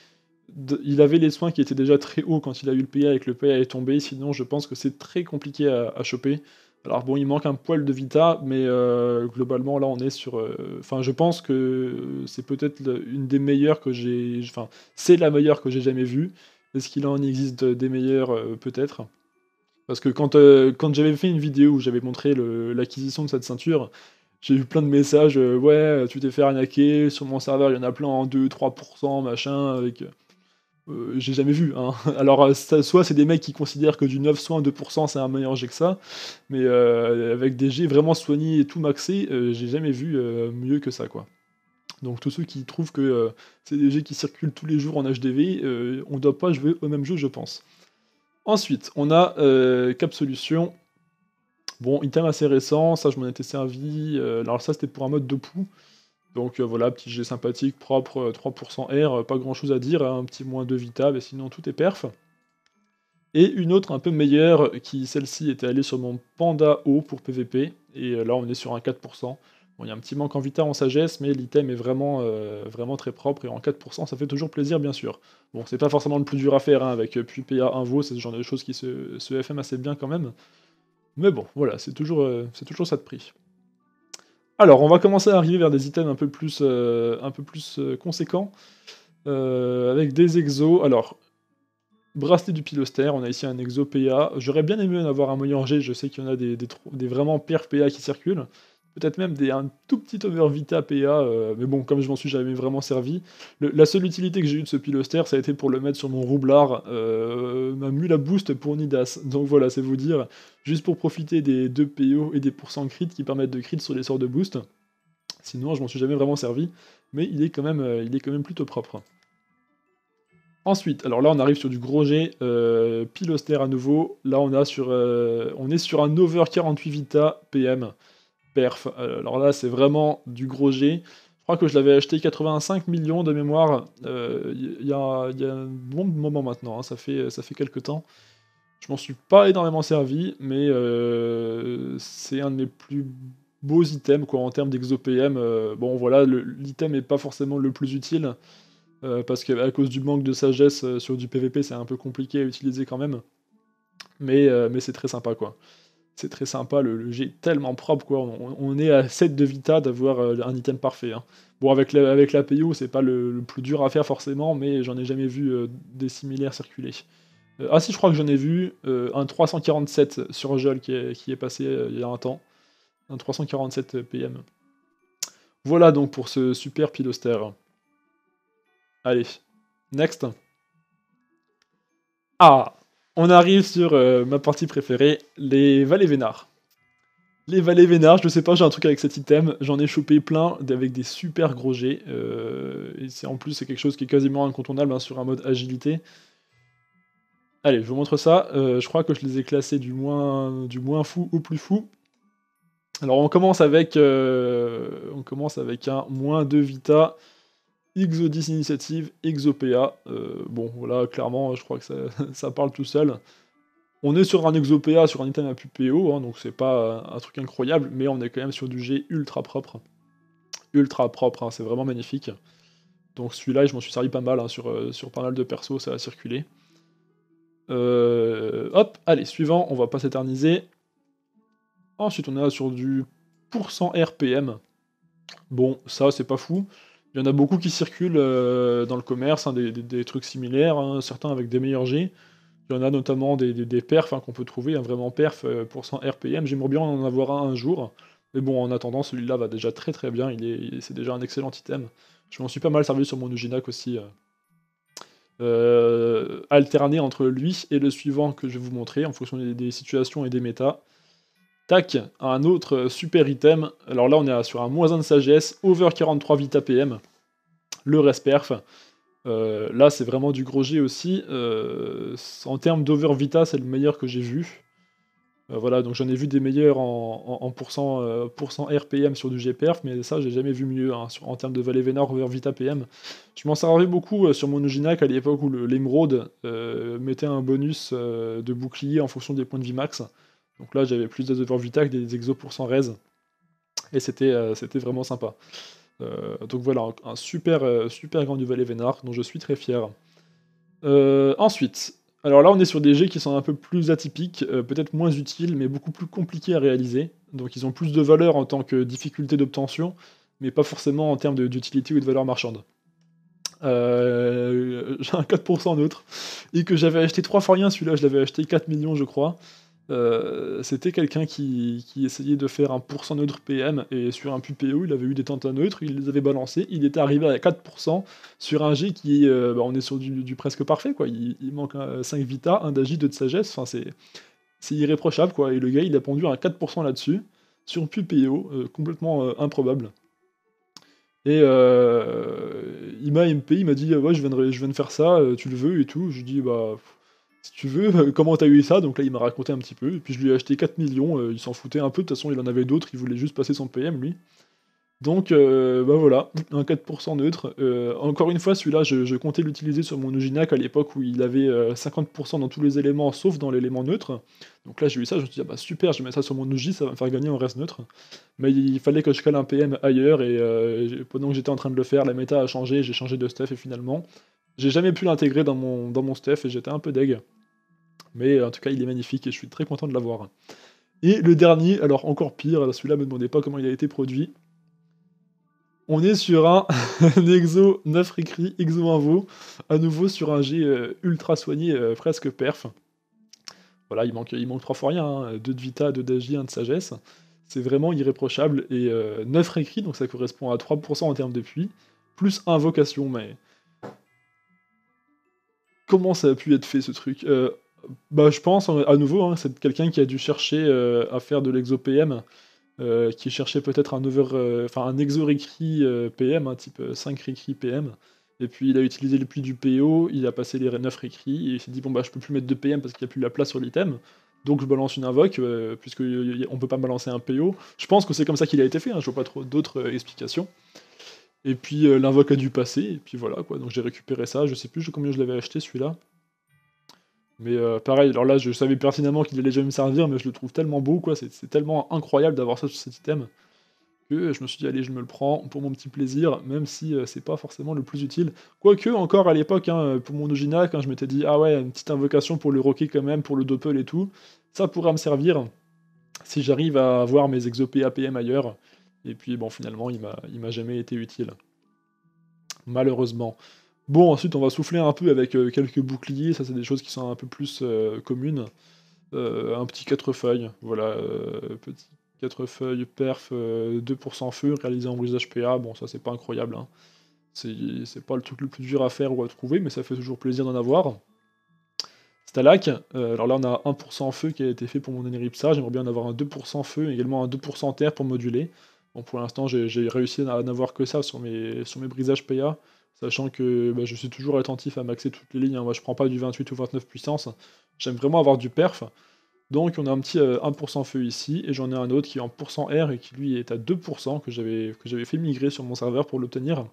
il avait les soins qui étaient déjà très hauts quand il a eu le PA et que le PA est tombé, sinon je pense que c'est très compliqué à, choper. Alors bon, il manque un poil de Vita, mais euh, globalement là on est sur... Euh, enfin je pense que c'est peut-être une des meilleures que j'ai... Enfin c'est la meilleure que j'ai jamais vue. Est-ce qu'il en existe des meilleures euh, Peut-être. Parce que quand, quand j'avais fait une vidéo où j'avais montré l'acquisition de cette ceinture, j'ai eu plein de messages, ouais, tu t'es fait arnaquer, sur mon serveur il y en a plein en 2-3%, machin, avec... Euh, j'ai jamais vu. Hein. Alors, euh, soit c'est des mecs qui considèrent que du 9, soit 2%, c'est un meilleur jet que ça, mais euh, avec des jets vraiment soignés et tout maxés, j'ai jamais vu mieux que ça, quoi. Donc, tous ceux qui trouvent que c'est des jets qui circulent tous les jours en HDV, on doit pas jouer au même jeu, je pense. Ensuite, on a Cap Solution. Bon, item assez récent, ça je m'en étais servi. alors, ça c'était pour un mode de poux. Donc euh, voilà, petit jet sympathique, propre, 3% euh, R, euh, pas grand chose à dire, hein, un petit moins de vita, mais sinon tout est perf. Et une autre un peu meilleure, qui celle-ci était allée sur mon Panda O pour PVP, et là on est sur un 4%. Bon, il y a un petit manque en vita, en sagesse, mais l'item est vraiment, vraiment très propre, et en 4%, ça fait toujours plaisir, bien sûr. Bon, c'est pas forcément le plus dur à faire, hein, avec puis PA un c'est ce genre de choses qui se, se, FM assez bien quand même. Mais bon, voilà, c'est toujours, c'est toujours ça de prix. Alors, on va commencer à arriver vers des items un peu plus, euh, un peu plus euh, conséquents, euh, avec des exos. Alors, bracelet du pilostère, on a ici un exo PA. J'aurais bien aimé en avoir un moyen G, je sais qu'il y en a des, des vraiment pires PA qui circulent peut-être même des, un tout petit over vita PA, euh, mais bon, comme je m'en suis jamais vraiment servi, la seule utilité que j'ai eue de ce piloster, ça a été pour le mettre sur mon roublard, euh, ma mule à boost pour Nidas. Donc voilà, c'est vous dire, juste pour profiter des deux PO et des pourcents crit qui permettent de crit sur les sorts de boost. Sinon, je m'en suis jamais vraiment servi, mais il est quand même, euh, il est quand même plutôt propre. Ensuite, alors là on arrive sur du gros jet euh, à nouveau. Là on, a sur, on est sur un over 48 Vita PM perf. Euh, alors là, c'est vraiment du gros G. Je crois que je l'avais acheté 85 millions de mémoire il euh, y, a un bon moment maintenant, hein. ça, fait, ça fait quelques temps. Je m'en suis pas énormément servi, mais euh, c'est un de mes plus beaux items quoi, en termes d'exopm. bon voilà, l'item n'est pas forcément le plus utile, parce qu'à cause du manque de sagesse sur du PVP, c'est un peu compliqué à utiliser quand même. Mais, mais c'est très sympa quoi c'est très sympa, le, G est tellement propre, quoi. On, est à 7 de vita d'avoir euh, un item parfait. Hein. Bon, avec la, avec la PO, c'est pas le, plus dur à faire forcément, mais j'en ai jamais vu euh, des similaires circuler. Euh, ah si, je crois que j'en ai vu un 347 sur Jol qui est, qui est passé il y a un temps. Un 347 PM. Voilà donc pour ce super piloster. Allez, next. Ah on arrive sur euh, ma partie préférée, les vallées Vénards. Les vallées Vénards, je ne sais pas, j'ai un truc avec cet item, j'en ai chopé plein avec des super gros jets. Euh, et c'est en plus c'est quelque chose qui est quasiment incontournable hein, sur un mode agilité. Allez, je vous montre ça. Euh, je crois que je les ai classés du moins, du moins fou au plus fou. Alors on commence avec, on commence avec un moins de vita, Exodis Initiative, Exopea. Euh, bon, voilà, clairement, je crois que ça, parle tout seul. On est sur un Exopea, sur un item à pupo, hein, donc c'est pas un truc incroyable, mais on est quand même sur du G ultra propre. Ultra propre, hein, c'est vraiment magnifique. Donc celui-là, je m'en suis servi pas mal, hein, sur, euh, sur pas mal de persos, ça a circulé. Euh, hop, allez, suivant, on va pas s'éterniser. Ensuite, on est sur du pourcent RPM. Bon, ça, c'est pas fou. Il y en a beaucoup qui circulent euh, dans le commerce, hein, des, trucs similaires, hein, certains avec des meilleurs G. Il y en a notamment des, perf perfs hein, qu'on peut trouver, vraiment perf euh, pour 100 RPM. J'aimerais bien en avoir un un jour. Mais bon, en attendant, celui-là va déjà très très bien. Il c'est déjà un excellent item. Je m'en suis pas mal servi sur mon Uginac aussi. Euh, alterné entre lui et le suivant que je vais vous montrer en fonction des, des situations et des méta. Tac, un autre super item. Alors là, on est sur un moins 1 de sagesse, over 43 vita PM, le resperf. Euh, là, c'est vraiment du gros G aussi. Euh, en termes d'over vita, c'est le meilleur que j'ai vu. Euh, voilà, donc j'en ai vu des meilleurs en, pourcent, RPM sur du perf mais ça, j'ai jamais vu mieux hein, en termes de Valet Vénard over vita PM. Je m'en servais beaucoup sur mon Uginac à l'époque où l'émeraude mettait un bonus de bouclier en fonction des points de vie max. Donc là, j'avais plus de Vita que des exos pour 100 res. Et euh, c'était vraiment sympa. Euh, donc voilà, un, super, euh, super grand nouvel événard dont je suis très fier. ensuite, alors là, on est sur des jets qui sont un peu plus atypiques, peut-être moins utiles, mais beaucoup plus compliqués à réaliser. Donc ils ont plus de valeur en tant que difficulté d'obtention, mais pas forcément en termes d'utilité ou de valeur marchande. J'ai un 4% neutre, et que j'avais acheté 3 fois rien, celui-là je l'avais acheté 4 millions je crois. Euh, c'était quelqu'un qui, essayait de faire un pourcent neutre PM et sur un PPO il avait eu des tentes neutres, il les avait balancées il était arrivé à 4% sur un G qui est euh, bah, on est sur du, presque parfait quoi. Il, manque 5 euh, Vita, un d'Agi, 2 de sagesse, enfin c'est, c'est irréprochable quoi. Et le gars il a pondu un 4% là-dessus sur PPO, complètement improbable. Et il m'a MP, il m'a dit ouais je viens, de, je viens de faire ça, tu le veux et tout. Je dis bah si tu veux, euh, comment t'as eu ça Donc là, il m'a raconté un petit peu. Et puis je lui ai acheté 4 millions. Euh, il s'en foutait un peu. De toute façon, il en avait d'autres. Il voulait juste passer son PM, lui. Donc, euh, bah voilà, un 4% neutre. encore une fois, celui-là, je, comptais l'utiliser sur mon Uginac à l'époque où il avait 50% dans tous les éléments, sauf dans l'élément neutre. Donc là, j'ai eu ça, je me suis dit, ah bah super, je vais ça sur mon Oji ça va me faire gagner en reste neutre. Mais il fallait que je cale un PM ailleurs, et pendant que j'étais en train de le faire, la méta a changé, j'ai changé de stuff, et finalement, j'ai jamais pu l'intégrer dans mon, dans mon stuff, et j'étais un peu deg. Mais en tout cas, il est magnifique et je suis très content de l'avoir. Et le dernier, alors encore pire, celui-là, me demandez pas comment il a été produit. On est sur un, Exo 9 écrit, Exo Invo, à nouveau sur un G euh, ultra soigné, euh, presque perf. Voilà, il manque, il manque trois fois rien, hein. deux de Vita, deux d'Agi, un de Sagesse. C'est vraiment irréprochable. Et 9 euh, écrit, donc ça correspond à 3% en termes de puits, plus invocation, mais comment ça a pu être fait ce truc bah, je pense, à nouveau, hein, c'est quelqu'un qui a dû chercher euh, à faire de l'exo-PM, euh, qui cherchait peut-être un, over, euh, un exo-récrit PM, hein, type 5 récrit PM. Et puis il a utilisé le puits du PO, il a passé les 9 récrits, et il s'est dit bon bah je peux plus mettre de PM parce qu'il n'y a plus la place sur l'item, donc je balance une invoque, puisque on peut pas balancer un PO. Je pense que c'est comme ça qu'il a été fait, hein, je vois pas trop d'autres explications. Et puis l'invoque a dû passer, et puis voilà quoi, donc j'ai récupéré ça, je sais plus combien je l'avais acheté celui-là, mais euh, pareil, alors là, je savais pertinemment qu'il allait jamais me servir, mais je le trouve tellement beau, quoi. C'est tellement incroyable d'avoir ça sur cet item que je me suis dit, allez, je me le prends pour mon petit plaisir, même si euh, c'est pas forcément le plus utile. Quoique, encore à l'époque, hein, pour mon Ogina, quand hein, je m'étais dit, ah ouais, une petite invocation pour le roquet quand même, pour le Doppel et tout, ça pourra me servir si j'arrive à avoir mes exopés APM ailleurs. Et puis, bon, finalement, il m'a jamais été utile. Malheureusement. Bon, ensuite, on va souffler un peu avec euh, quelques boucliers. Ça, c'est des choses qui sont un peu plus euh, communes. Euh, un petit 4 feuilles. Voilà, petit 4 feuilles perf 2% feu réalisé en brisage PA. Bon, ça, c'est pas incroyable. Hein. C'est pas le truc le plus dur à faire ou à trouver, mais ça fait toujours plaisir d'en avoir. Stalak, alors là on a 1% feu qui a été fait pour mon Eneripsa, j'aimerais bien en avoir un 2% feu, également un 2% terre pour moduler. Bon pour l'instant j'ai réussi à n'avoir que ça sur mes, sur mes brisages PA, sachant que bah, je suis toujours attentif à maxer toutes les lignes. Hein. Moi, je prends pas du 28 ou 29 puissance. J'aime vraiment avoir du perf. Donc, on a un petit 1% euh, feu ici, et j'en ai un autre qui est en pourcent R et qui lui est à 2%, que j'avais fait migrer sur mon serveur pour l'obtenir.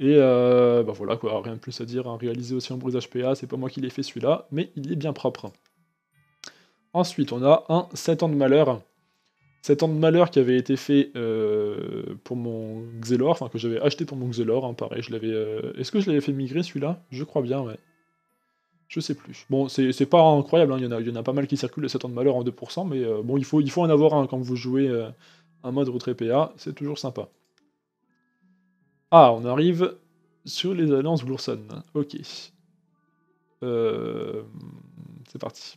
Et euh, bah voilà quoi, rien de plus à dire, hein. réaliser réalisé aussi en brisage HPA, c'est pas moi qui l'ai fait celui-là, mais il est bien propre. Ensuite, on a un 7 ans de malheur cet ans de malheur qui avait été fait euh, pour mon Xelor, enfin que j'avais acheté pour mon Xelor, hein, pareil, je l'avais. Euh, est-ce que je l'avais fait migrer celui-là Je crois bien, ouais. Je sais plus. Bon, c'est pas incroyable, hein, il y, y, en a pas mal qui circulent cet 7 de malheur en 2%, mais euh, bon, il faut, il faut en avoir un quand vous jouez un mode route PA, c'est toujours sympa. Ah, on arrive sur les alliances Glourson. Ok. c'est parti.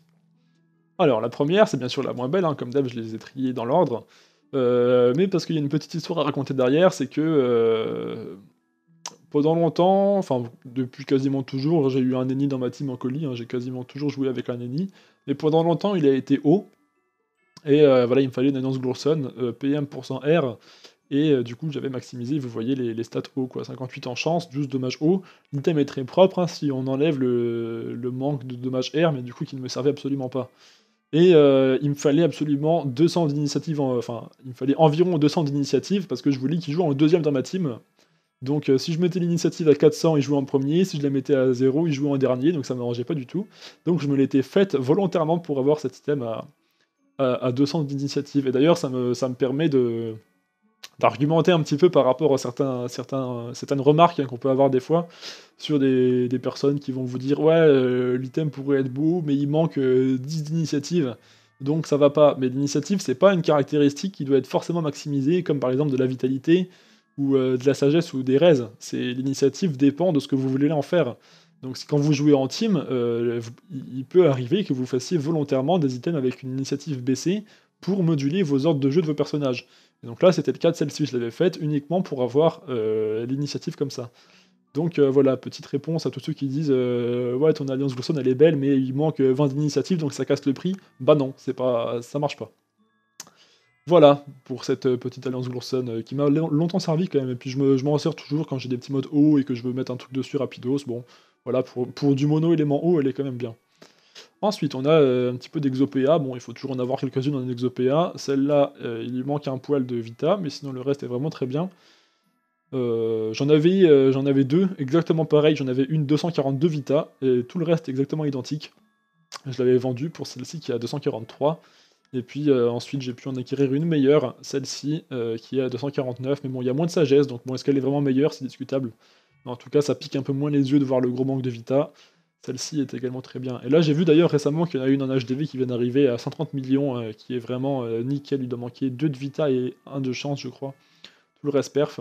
Alors, la première, c'est bien sûr la moins belle, hein. comme d'hab, je les ai triées dans l'ordre. Euh, mais parce qu'il y a une petite histoire à raconter derrière, c'est que euh, pendant longtemps, enfin depuis quasiment toujours, j'ai eu un ennemi dans ma team en colis, hein. j'ai quasiment toujours joué avec un ennemi, et pendant longtemps il a été haut, et euh, voilà, il me fallait une annonce Glorson, R, et du coup j'avais maximisé, vous voyez les, stats haut, quoi, 58 en chance, juste dommages haut, l'item est très propre hein, si on enlève le, le manque de dommages R, mais du coup qui ne me servait absolument pas. Et euh, il me fallait absolument 200 d'initiatives, enfin, il me fallait environ 200 d'initiatives parce que je voulais qu'il joue en deuxième dans ma team. Donc euh, si je mettais l'initiative à 400, il jouait en premier, si je la mettais à 0, il jouait en dernier, donc ça ne m'arrangeait pas du tout. Donc je me l'étais faite volontairement pour avoir cet item à, 200 d'initiatives. Et d'ailleurs, ça ça me permet de, d'argumenter un petit peu par rapport à certains, certains, certaines remarques hein, qu'on peut avoir des fois sur des, personnes qui vont vous dire ouais euh, l'item pourrait être beau mais il manque 10 euh, d'initiative donc ça va pas mais l'initiative c'est pas une caractéristique qui doit être forcément maximisée comme par exemple de la vitalité ou euh, de la sagesse ou des raises c'est l'initiative dépend de ce que vous voulez en faire donc quand vous jouez en team il peut arriver que vous fassiez volontairement des items avec une initiative baissée pour moduler vos ordres de jeu de vos personnages et donc là, c'était le cas de celle-ci, je l'avais faite uniquement pour avoir euh, l'initiative comme ça. Donc euh, voilà, petite réponse à tous ceux qui disent euh, Ouais, ton alliance Glourson, elle est belle, mais il manque 20 d'initiatives donc ça casse le prix. Bah non, c'est pas, ça marche pas. Voilà pour cette petite alliance Glourson qui m'a longtemps servi quand même. Et puis je m'en sers toujours quand j'ai des petits modes haut et que je veux mettre un truc dessus rapidos. Bon, voilà, pour, pour du mono élément haut, elle est quand même bien. Ensuite, on a euh, un petit peu d'exopéa. Bon, il faut toujours en avoir quelques-unes en exopéa. Celle-là, euh, il lui manque un poil de Vita, mais sinon le reste est vraiment très bien. Euh, j'en avais, avais, deux, exactement pareil. J'en avais une 242 Vita, et tout le reste exactement identique. Je l'avais vendue pour celle-ci qui est à 243. Et puis ensuite, j'ai pu en acquérir une meilleure, celle-ci qui est à 249. Mais bon, il y a moins de sagesse, donc bon, est-ce qu'elle est vraiment meilleure C'est discutable. en tout cas, ça pique un peu moins les yeux de voir le gros manque de Vita. Celle-ci est également très bien. Et là, j'ai vu d'ailleurs récemment qu'il y en a une en HDV qui vient d'arriver à 130 millions, euh, qui est vraiment euh, nickel. Il doit manquer 2 de Vita et 1 de chance, je crois. Tout le reste perf.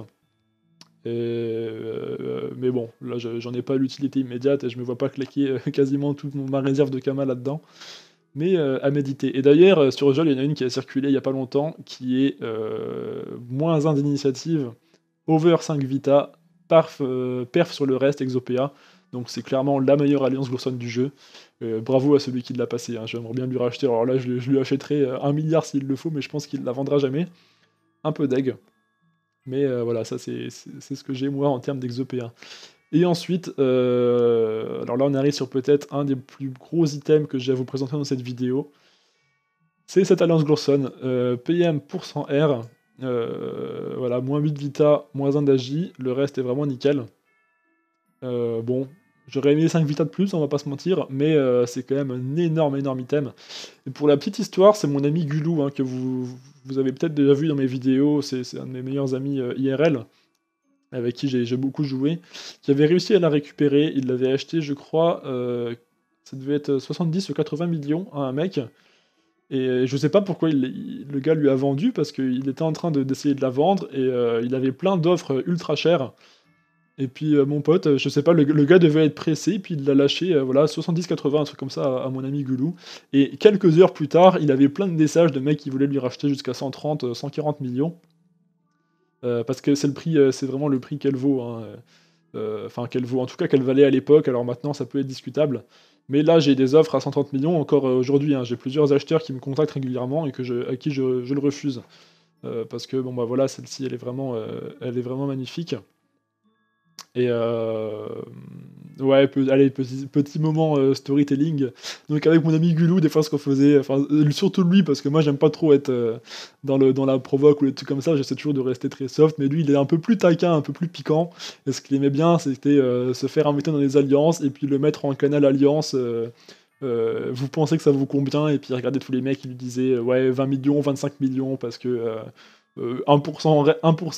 Euh, mais bon, là, j'en ai pas l'utilité immédiate et je me vois pas claquer quasiment toute ma réserve de Kama là-dedans. Mais à méditer. Et d'ailleurs, sur jeu, il y en a une qui a circulé il y a pas longtemps, qui est moins 1 d'initiative, over 5 Vita, perf, perf sur le reste, Exopéa. Donc c'est clairement la meilleure alliance Gourson du jeu. Euh, bravo à celui qui l'a passé. Hein. J'aimerais bien lui racheter. Alors là, je, lui achèterai euh, un milliard s'il le faut, mais je pense qu'il la vendra jamais. Un peu deg. Mais euh, voilà, ça c'est ce que j'ai moi en termes d'exopéen. Et ensuite, alors là on arrive sur peut-être un des plus gros items que j'ai à vous présenter dans cette vidéo. C'est cette alliance Glorson, PM pour 100 R, voilà, moins 8 Vita, moins 1 d'Agi, le reste est vraiment nickel. bon, J'aurais aimé 5 vitas de plus, on va pas se mentir, mais euh, c'est quand même un énorme, énorme item. Et pour la petite histoire, c'est mon ami Gulou, hein, que vous, vous avez peut-être déjà vu dans mes vidéos, c'est un de mes meilleurs amis euh, IRL, avec qui j'ai beaucoup joué, qui avait réussi à la récupérer. Il l'avait acheté, je crois, euh, ça devait être 70 ou 80 millions à un mec. Et je sais pas pourquoi le gars lui a vendu, parce qu'il était en train d'essayer de, la vendre, et il avait plein d'offres ultra chères. Et puis euh, mon pote, euh, je sais pas, le, gars devait être pressé, puis il l'a lâché, euh, voilà, 70-80, un truc comme ça à, mon ami Gulu. Et quelques heures plus tard, il avait plein de messages de mecs qui voulaient lui racheter jusqu'à 130, 140 millions. parce que c'est le prix, c'est vraiment le prix qu'elle vaut. Hein, enfin, qu'elle vaut, en tout cas qu'elle valait à l'époque, alors maintenant ça peut être discutable. Mais là, j'ai des offres à 130 millions encore aujourd'hui. Hein. j'ai plusieurs acheteurs qui me contactent régulièrement et à qui je, le refuse. parce que, bon, bah voilà, celle-ci, elle, est vraiment, elle est vraiment magnifique. Et euh, ouais, allez, petit, moment euh, storytelling. Donc avec mon ami Gulou, des fois ce qu'on faisait, enfin euh, surtout lui, parce que moi j'aime pas trop être dans, le, dans la provoque ou les trucs comme ça, j'essaie toujours de rester très soft, mais lui il est un peu plus taquin, un peu plus piquant. Et ce qu'il aimait bien, c'était se faire inviter dans les alliances et puis le mettre en canal alliance. vous pensez que ça vous convient, Et puis regardez tous les mecs qui lui disaient ouais 20 millions, 25 millions parce que 1%, euh,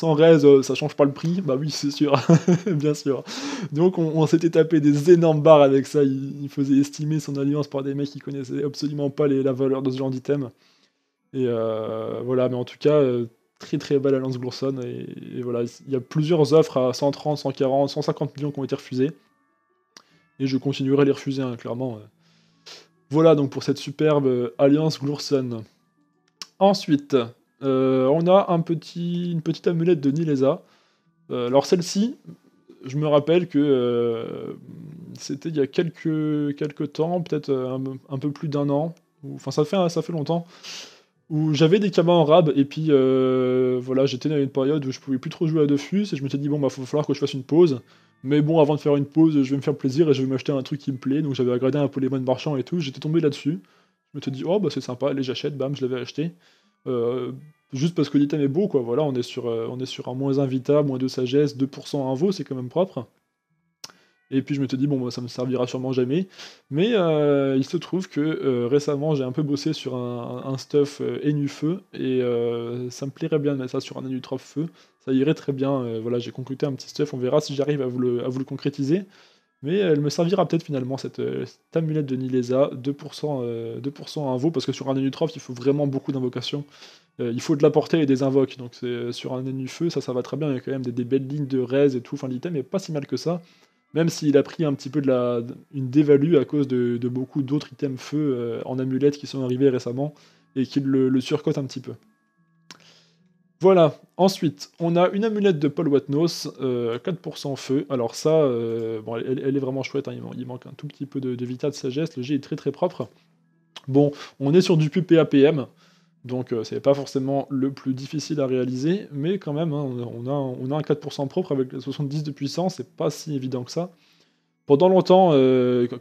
1 raise, euh, ça change pas le prix Bah oui, c'est sûr, bien sûr. Donc on, s'était tapé des énormes barres avec ça. Il, faisait estimer son alliance par des mecs qui connaissaient absolument pas la valeur de ce genre d'item. Et euh, voilà, mais en tout cas, très très belle alliance Glourson. Et, voilà, il y a plusieurs offres à 130, 140, 150 millions qui ont été refusées. Et je continuerai à les refuser, hein, clairement. Voilà donc pour cette superbe alliance Glourson. Ensuite, euh, on a un petit, une petite amulette de Nileza, euh, alors celle-ci, je me rappelle que euh, c'était il y a quelques, temps, peut-être un, peu plus d'un an, enfin ça fait, ça fait longtemps, où j'avais des camas en rab, et puis voilà, j'étais dans une période où je pouvais plus trop jouer à defus et je me suis dit, bon, bah va falloir que je fasse une pause. Mais bon, avant de faire une pause, je vais me faire plaisir et je vais m'acheter un truc qui me plaît. Donc j'avais regardé un peu les Pokémon marchands et tout, j'étais tombé là-dessus. Je me suis dit, oh bah c'est sympa, allez j'achète, bam, je l'avais acheté. Euh, juste parce que l'item est beau, quoi. Voilà, on est sur, euh, on est sur un moins invitable, moins de sagesse, 2% invo, c'est quand même propre. Et puis je me suis dit, bon, bah, ça me servira sûrement jamais. Mais euh, il se trouve que récemment, j'ai un peu bossé sur un, stuff énu feu et ça me plairait bien de mettre ça sur un trophe Feu. Ça irait très bien. voilà, j'ai concluté un petit stuff, on verra si j'arrive à vous le concrétiser. Mais elle me servira peut-être finalement, cette, euh, amulette de Nileza, 2%, 2% invo, parce que sur un troph il faut vraiment beaucoup d'invocations. Euh, il faut de la portée et des invoques. Donc c'est euh, sur un ennu Feu, ça, ça va très bien. Il y a quand même des, belles lignes de raise et tout. Enfin, l'item est pas si mal que ça. Même s'il a pris un petit peu de la, une dévalue à cause de, beaucoup d'autres items feu en amulette qui sont arrivés récemment et qui le, le un petit peu. Voilà, ensuite, on a une amulette de Paul Watnos, 4% euh, feu. Alors ça, euh, bon, elle, est vraiment chouette, hein, il, manque un tout petit peu de, de de sagesse, le jet est très très propre. Bon, on est sur du pub PAPM, donc euh, c'est pas forcément le plus difficile à réaliser, mais quand même, hein, on, a, un 4% propre avec 70 de puissance, c'est pas si évident que ça. Pendant longtemps,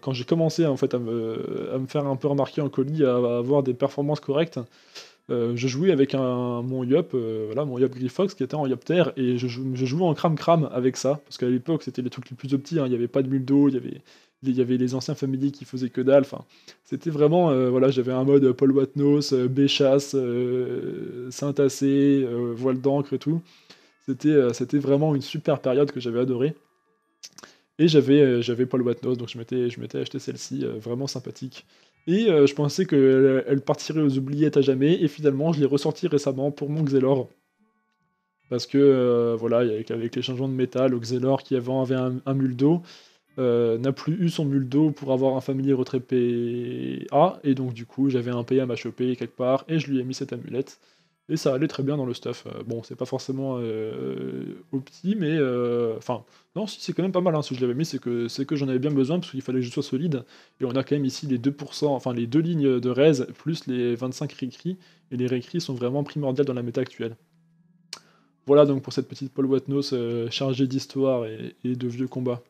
quand j'ai commencé en fait, à me, faire un peu remarquer en colis, à avoir des performances correctes, euh, je jouais avec un, mon Yop, euh, mon Yop Grifox qui était en Yopter, et je, jouais en cram-cram avec ça, parce qu'à l'époque c'était les trucs les plus petits, hein. il n'y avait pas de muldo, il y avait il y avait les anciens Family qui faisaient que dalle. c'était vraiment, euh, j'avais un mode Paul Watnos, Béchasse, euh, Saint-Assé, Voile d'encre et tout. C'était, vraiment une super période que j'avais adorée. Et j'avais, Paul Watnos, donc je m'étais acheté celle-ci, vraiment sympathique. Et euh, je pensais qu'elle partirait aux oubliettes à jamais, et finalement je l'ai ressorti récemment pour mon Xelor. Parce que, euh, voilà, avec, les changements de métal, le Xelor qui avant avait un, Muldo euh, n'a plus eu son Muldo pour avoir un familier retrait PA, et donc du coup j'avais un PA à choper quelque part, et je lui ai mis cette amulette. Et ça allait très bien dans le stuff. bon, c'est pas forcément opti, mais enfin, non, si, c'est quand même pas mal. Hein, ce que je l'avais mis, c'est que, c'est que j'en avais bien besoin parce qu'il fallait que je sois solide. Et on a quand même ici les 2%, enfin les deux lignes de res plus les 25 réécrits. Et les réécrits sont vraiment primordiales dans la méta actuelle. Voilà donc pour cette petite Paul Watnos euh, chargée d'histoire et, de vieux combats.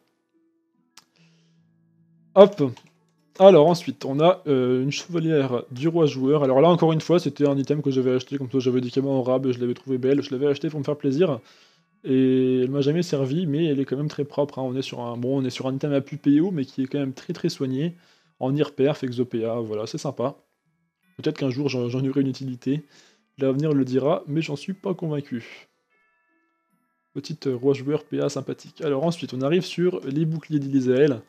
Hop Alors ensuite, on a euh, une chevalière du roi joueur. Alors là, encore une fois, c'était un item que j'avais acheté, comme ça j'avais des cabans en rab, je l'avais trouvé belle, je l'avais acheté pour me faire plaisir et elle m'a jamais servi, mais elle est quand même très propre. Hein. On est sur un bon, on est sur un item à pu PO, mais qui est quand même très très soigné en IRPERF, exopéa, voilà, c'est sympa. Peut-être qu'un jour j'en aurai une utilité, l'avenir le dira, mais j'en suis pas convaincu. Petite euh, joueur PA sympathique. Alors ensuite, on arrive sur les boucliers d'Ilisael.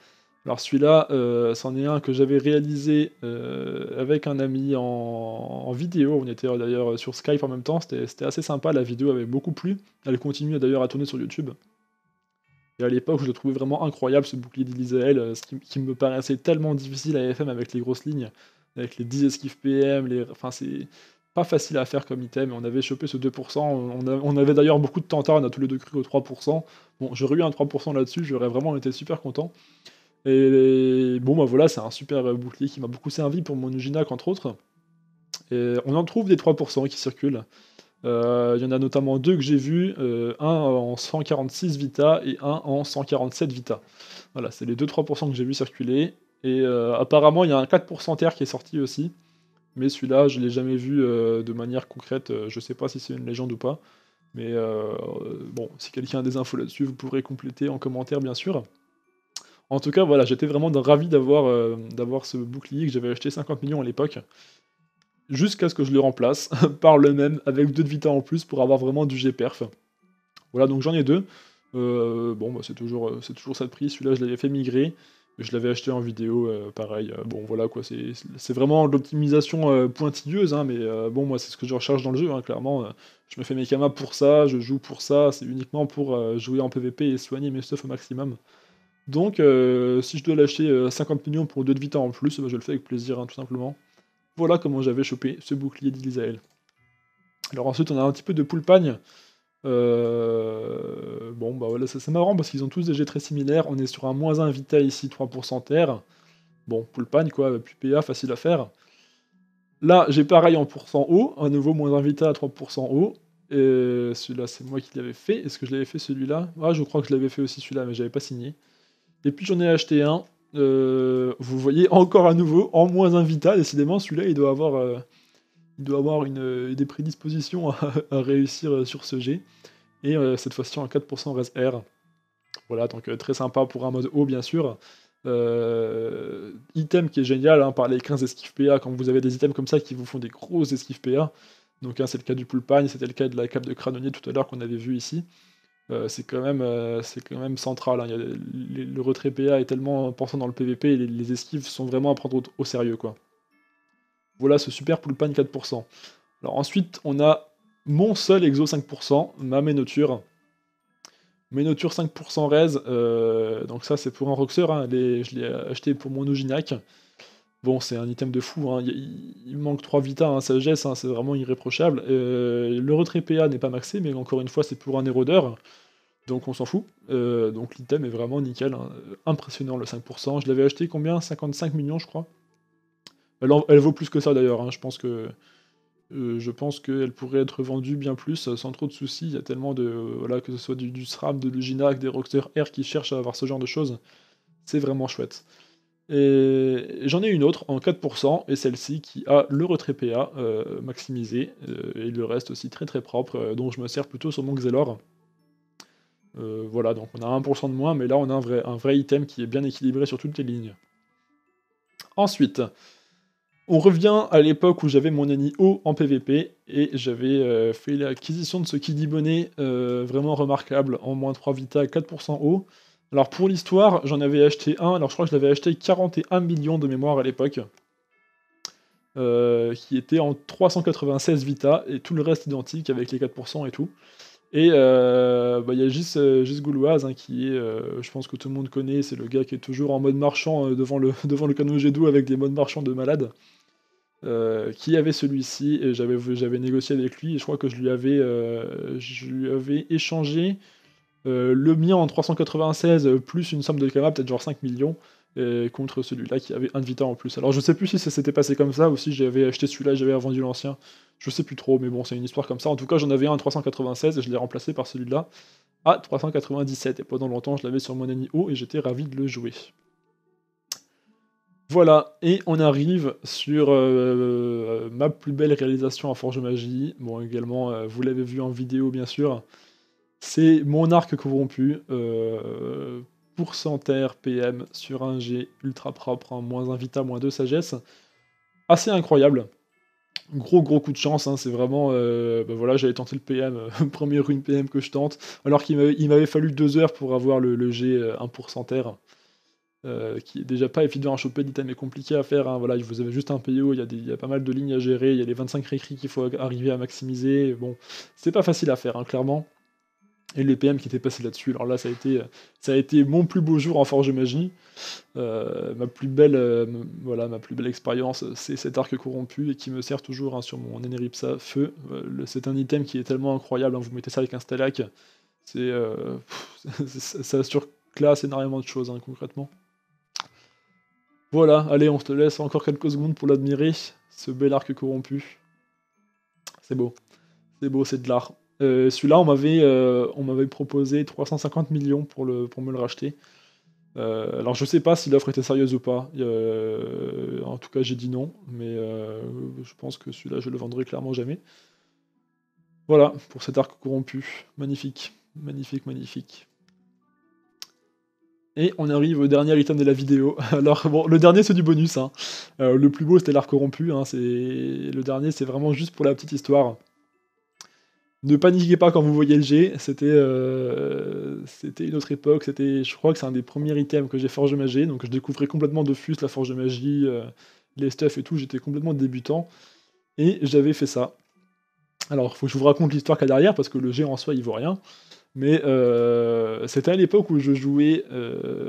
Alors celui-là, euh, c'en est un que j'avais réalisé euh, avec un ami en, vidéo. On était euh, d'ailleurs sur Skype en même temps. C'était assez sympa. La vidéo avait beaucoup plu. Elle continue d'ailleurs à tourner sur YouTube. Et à l'époque, je le trouvais vraiment incroyable ce bouclier d'Ilisael, e ce qui, me paraissait tellement difficile à FM avec les grosses lignes, avec les 10 esquives PM. Les, enfin, c'est pas facile à faire comme item. On avait chopé ce 2%. On, avait d'ailleurs beaucoup de tentards. On a tous les deux cru au 3%. Bon, j'aurais eu un 3% là-dessus. J'aurais vraiment été super content. Et bon, bah voilà, c'est un super bouclier qui m'a beaucoup servi pour mon Uginac, entre autres. Et on en trouve des 3% qui circulent. Euh, il y en a notamment deux que j'ai vus, euh, un en 146 Vita et un en 147 Vita. Voilà, c'est les 2-3% que j'ai vu circuler. Et euh, apparemment, il y a un 4% qui est sorti aussi. Mais celui-là, je ne l'ai jamais vu de manière concrète. Je ne sais pas si c'est une légende ou pas. Mais bon, si quelqu'un a des infos là-dessus, vous pourrez compléter en commentaire, bien sûr. En tout cas, voilà, j'étais vraiment ravi euh, d'avoir ce bouclier que j'avais acheté 50 millions à l'époque. Jusqu'à ce que je le remplace par le même avec deux de vita en plus pour avoir vraiment du G-perf. Voilà, donc j'en ai deux. Euh, bon, bah, c'est toujours, euh, c'est toujours ça de prix. Celui-là, je l'avais fait migrer. Je l'avais acheté en vidéo, pareil. Bon, voilà quoi, c'est vraiment de l'optimisation pointilleuse, hein, mais bon, moi, c'est ce que je recherche dans le jeu, hein, clairement. je me fais mes camas pour ça, je joue pour ça, c'est uniquement pour jouer en PvP et soigner mes stuff au maximum. Donc, euh, si je dois lâcher 50 euh, millions pour deux de Vita en plus, bah, je le fais avec plaisir, hein, tout simplement. Voilà comment j'avais chopé ce bouclier d'Ilisael. Alors ensuite, on a un petit peu de Poulpagne. Euh, bon, bah voilà, c'est marrant parce qu'ils ont tous des jets très similaires. On est sur un moins 1 Vita ici, 3% terre. Bon, Poulpagne, quoi, plus PA, facile à faire. Là, j'ai pareil en pourcent haut, un nouveau moins 1 Vita à 3% haut. Et celui-là, c'est moi qui l'avais fait. Est-ce que je l'avais fait celui-là Ah, je crois que je l'avais fait aussi celui-là, mais j'avais pas signé. Et puis j'en ai acheté un. Euh, vous voyez encore à nouveau, en moins un Vita, décidément, celui-là, il doit avoir, euh, il doit avoir une, euh, des prédispositions à, réussir sur ce G. Et cette fois-ci en 4% res R. Voilà, donc très sympa pour un mode haut, bien sûr. item qui est génial, hein, par les 15 esquives PA, quand vous avez des items comme ça qui vous font des grosses esquives PA. Donc hein, c'est le cas du poulpagne, c'était le cas de la cape de cranonnier tout à l'heure qu'on avait vu ici. Bah, c'est quand, même, euh, c'est quand même central. Hein. le retrait PA est tellement pensant dans le PVP et les, esquives sont vraiment à prendre au, sérieux. quoi. Voilà ce super pan 4%. Alors ensuite, on a mon seul exo 5%, ma Ménoture. Ménoture 5% res, euh, donc ça c'est pour un Roxer, hein. je l'ai acheté pour mon Oginac. Bon, c'est un item de fou. Hein. Il, manque 3 vitas, hein, sagesse, hein, c'est vraiment irréprochable. Euh, le retrait PA n'est pas maxé, mais encore une fois, c'est pour un érodeur. Donc on s'en fout. Euh, donc l'item est vraiment nickel. Euh, impressionnant le 5%. Je l'avais acheté combien 55 millions, je crois. Elle, vaut plus que ça d'ailleurs. Je pense que. je pense qu'elle pourrait être vendue bien plus sans trop de soucis. Il y a tellement de. voilà, que ce soit du, du SRAM, de l'Uginac, des Rockstar Air qui cherchent à avoir ce genre de choses. C'est vraiment chouette. J'en ai une autre en 4%, et celle-ci qui a le retrait PA euh, maximisé, euh, et le reste aussi très très propre, euh, dont je me sers plutôt sur mon Xelor. voilà, donc on a 1% de moins, mais là on a un vrai, item qui est bien équilibré sur toutes les lignes. Ensuite, on revient à l'époque où j'avais mon ennemi haut en PvP, et j'avais fait l'acquisition de ce Kiddy Bonnet vraiment remarquable en moins 3 vita, 4% haut. Alors pour l'histoire, j'en avais acheté un, alors je crois que je l'avais acheté 41 millions de mémoire à l'époque, euh, qui était en 396 Vita, et tout le reste identique avec les 4% et tout. Et euh, bah, il y a Gis, euh, Gis Gouloise, hein, qui est, je pense que tout le monde connaît, c'est le gars qui est toujours en mode marchand devant le, devant le canot g avec des modes marchands de malade, qui avait celui-ci, et j'avais négocié avec lui, et je crois que je lui avais, je lui avais échangé euh, le mien en 396 euh, plus une somme de caméra, peut-être genre 5 millions, euh, contre celui-là qui avait un de Vita en plus. Alors je sais plus si ça s'était passé comme ça ou si j'avais acheté celui-là j'avais vendu l'ancien. Je sais plus trop, mais bon, c'est une histoire comme ça. En tout cas, j'en avais un en 396 et je l'ai remplacé par celui-là à 397. Et pendant longtemps, je l'avais sur mon ami o et j'étais ravi de le jouer. Voilà, et on arrive sur ma plus belle réalisation à Forge Magie. Bon, également, vous l'avez vu en vidéo, bien sûr. C'est mon arc corrompu, euh, pourcentaire PM sur un G ultra propre, hein, moins un Vita, moins 2 sagesse. Assez incroyable. Gros gros coup de chance, hein, c'est vraiment. Euh, bah voilà, j'avais tenté le PM, euh, premier première PM que je tente, alors qu'il m'avait fallu deux heures pour avoir le, G 1 euh, pourcentaire. qui est déjà pas évident à choper, l'item est compliqué à faire. Hein, vous avez juste un PO, il y, a a pas mal de lignes à gérer, il y a les 25 récrits qu'il faut arriver à maximiser. Bon, c'est pas facile à faire, hein, clairement et les PM qui était passé là-dessus. Alors là, ça a, été, ça a été mon plus beau jour en Forge Magie. Euh, ma plus belle, euh, voilà, ma plus belle expérience, c'est cet arc corrompu et qui me sert toujours hein, sur mon Eneripsa feu. Euh, c'est un item qui est tellement incroyable. Hein, vous mettez ça avec un Stalak, c'est ça surclasse énormément de choses hein, concrètement. Voilà, allez, on te laisse encore quelques secondes pour l'admirer, ce bel arc corrompu. C'est beau, c'est beau, c'est de l'art. Euh, celui-là, on m'avait euh, proposé 350 millions pour, le, pour me le racheter. Euh, alors je sais pas si l'offre était sérieuse ou pas. en tout cas, j'ai dit non, mais je pense que celui-là, je le vendrai clairement jamais. Voilà, pour cet arc corrompu. Magnifique, magnifique, magnifique. Et on arrive au dernier item de la vidéo. Alors, bon, le dernier, c'est du bonus. Hein. le plus beau, c'était l'arc corrompu. Hein. Le dernier, c'est vraiment juste pour la petite histoire ne paniquez pas quand vous voyez le G, euh, c'était une autre époque, c'était, je crois que c'est un des premiers items que j'ai forgé magie, donc je découvrais complètement Dofus, la forge de magie, euh, les stuff et tout, j'étais complètement débutant, et j'avais fait ça. Alors, il faut que je vous raconte l'histoire qu'il y a derrière, parce que le G en soi, il vaut rien, mais euh, c'était à l'époque où je jouais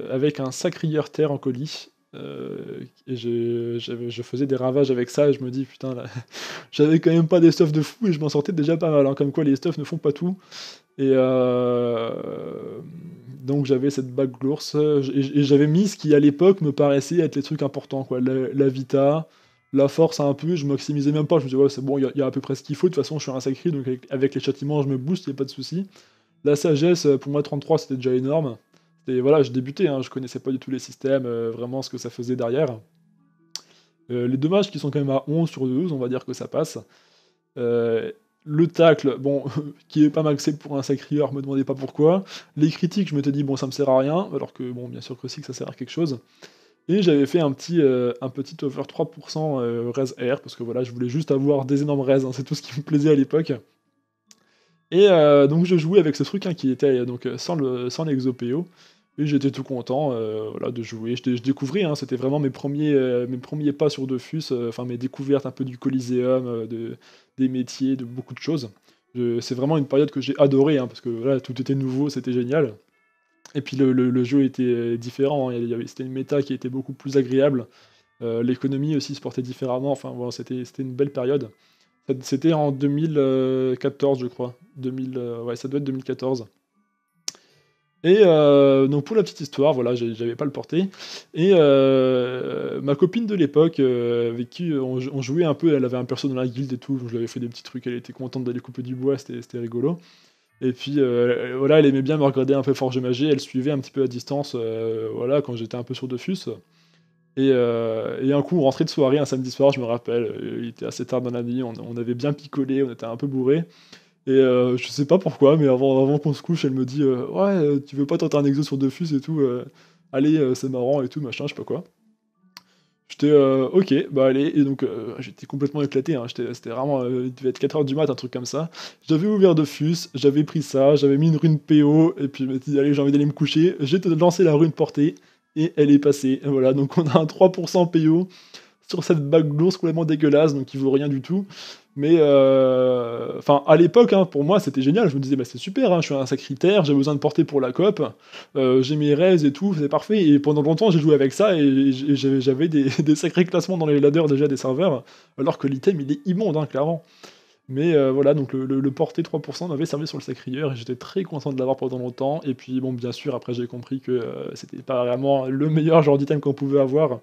avec un sacrilleur terre en colis, euh, et je, faisais des ravages avec ça, et je me dis, putain, là, j'avais quand même pas des stuffs de fou, et je m'en sortais déjà pas mal, hein. comme quoi les stuffs ne font pas tout. Et euh, donc j'avais cette bague l'ours, et, j'avais mis ce qui à l'époque me paraissait être les trucs importants, quoi, la, vita, la force un peu, je maximisais même pas, je me disais, ouais, c'est bon, il y, a à peu près ce qu'il faut, de toute façon je suis un sacré, donc avec, les châtiments je me booste, il a pas de souci. La sagesse, pour moi 33 c'était déjà énorme. Et voilà, je débutais, hein. je connaissais pas du tout les systèmes, euh, vraiment ce que ça faisait derrière. Euh, les dommages qui sont quand même à 11 sur 12, on va dire que ça passe. Euh, le tacle, bon, qui est pas maxé pour un sacrieur, me demandez pas pourquoi. Les critiques, je m'étais dit, bon, ça me sert à rien, alors que, bon, bien sûr que si, que ça sert à quelque chose. Et j'avais fait un petit, un petit over 3% res air, parce que voilà, je voulais juste avoir des énormes res, hein. c'est tout ce qui me plaisait à l'époque. Et donc je jouais avec ce truc hein, qui était donc sans l'exopéo. Le, sans et j'étais tout content euh, de jouer. Je, découvrais, hein, c'était vraiment mes premiers, euh, mes premiers pas sur Dofus, euh, enfin mes découvertes un peu du Coliseum, des métiers, de beaucoup de choses. C'est vraiment une période que j'ai adorée, hein, parce que tout était nouveau, c'était génial. Et puis le, jeu était différent, hein. c'était une méta qui était beaucoup plus agréable. L'économie aussi se portait différemment, enfin voilà, c'était une belle période. C'était en 2014, je crois. 2000, ouais, ça doit être 2014. Et euh, donc pour la petite histoire, voilà, j'avais pas le porté. Et euh, ma copine de l'époque, euh, avec qui on, jouait un peu, elle avait un perso dans la guilde et tout, je lui avais fait des petits trucs, elle était contente d'aller couper du bois, c'était rigolo. Et puis voilà, elle aimait bien me regarder un peu forge magie, elle suivait un petit peu à distance, voilà, quand j'étais un peu sur Dofus. Et, et, un coup, on rentrait de soirée, un samedi soir, je me rappelle, il était assez tard dans la nuit, on, on avait bien picolé, on était un peu bourrés, et euh, je sais pas pourquoi, mais avant, avant qu'on se couche, elle me dit euh, Ouais, euh, tu veux pas tenter un exo sur deux et tout Allez, c'est marrant et tout, machin, je sais pas quoi. J'étais Ok, bah allez. Et donc, j'étais complètement éclaté. Hein, c'était vraiment. il devait être 4h du mat, un truc comme ça. J'avais ouvert defus j'avais pris ça, j'avais mis une rune PO, et puis je m'a dit Allez, j'ai envie d'aller me coucher. J'ai lancé la rune portée, et elle est passée. voilà, donc on a un 3% PO sur cette bague lourde complètement dégueulasse, donc qui vaut rien du tout. Mais euh, enfin, à l'époque, hein, pour moi, c'était génial. Je me disais, bah, c'est super, hein, je suis un terre j'ai besoin de porter pour la COP, euh, j'ai mes rêves et tout, c'est parfait. Et pendant longtemps, j'ai joué avec ça et j'avais des, sacrés classements dans les ladders déjà des serveurs, alors que l'item, il est immonde, hein, clairement. Mais euh, voilà, donc le, porté 3% m'avait servi sur le sacrilleur et j'étais très content de l'avoir pendant longtemps. Et puis bon, bien sûr, après j'ai compris que euh, c'était pas vraiment le meilleur genre d'item qu'on pouvait avoir.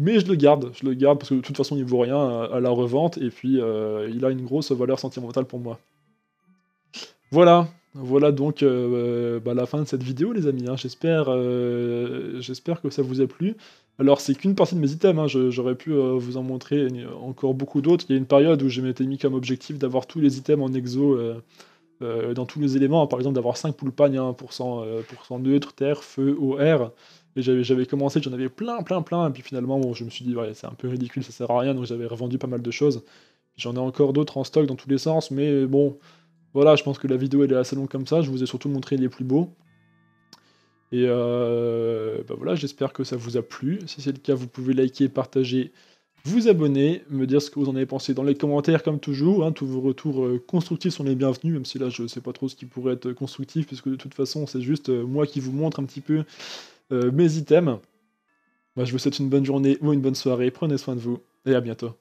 Mais je le garde, je le garde parce que de toute façon il vaut rien euh, à, la revente et puis il a une grosse valeur sentimentale pour moi. Voilà, voilà donc bah, la fin de cette vidéo les amis. Hein. J'espère, j'espère que ça vous a plu. Alors, c'est qu'une partie de mes items, hein. j'aurais pu euh, vous en montrer encore beaucoup d'autres. Il y a une période où je m'étais mis comme objectif d'avoir tous les items en exo euh, euh, dans tous les éléments, par exemple d'avoir 5 poules 1% hein, pour 100, terre, feu, eau, air. Et j'avais commencé, j'en avais plein, plein, plein. Et puis finalement, je me suis dit, c'est un peu ridicule, ça sert à rien. Donc j'avais revendu pas mal de choses. J'en ai encore d'autres en stock dans tous les sens. Mais bon, voilà, je pense que la vidéo est assez longue comme ça. Je vous ai surtout montré les plus beaux. Et euh, bah voilà, j'espère que ça vous a plu. Si c'est le cas, vous pouvez liker, partager, vous abonner, me dire ce que vous en avez pensé dans les commentaires, comme toujours. Hein, tous vos retours euh, constructifs sont les bienvenus, même si là, je ne sais pas trop ce qui pourrait être constructif, puisque de toute façon, c'est juste euh, moi qui vous montre un petit peu mes items. Bah, je vous souhaite une bonne journée ou une bonne soirée. Prenez soin de vous et à bientôt.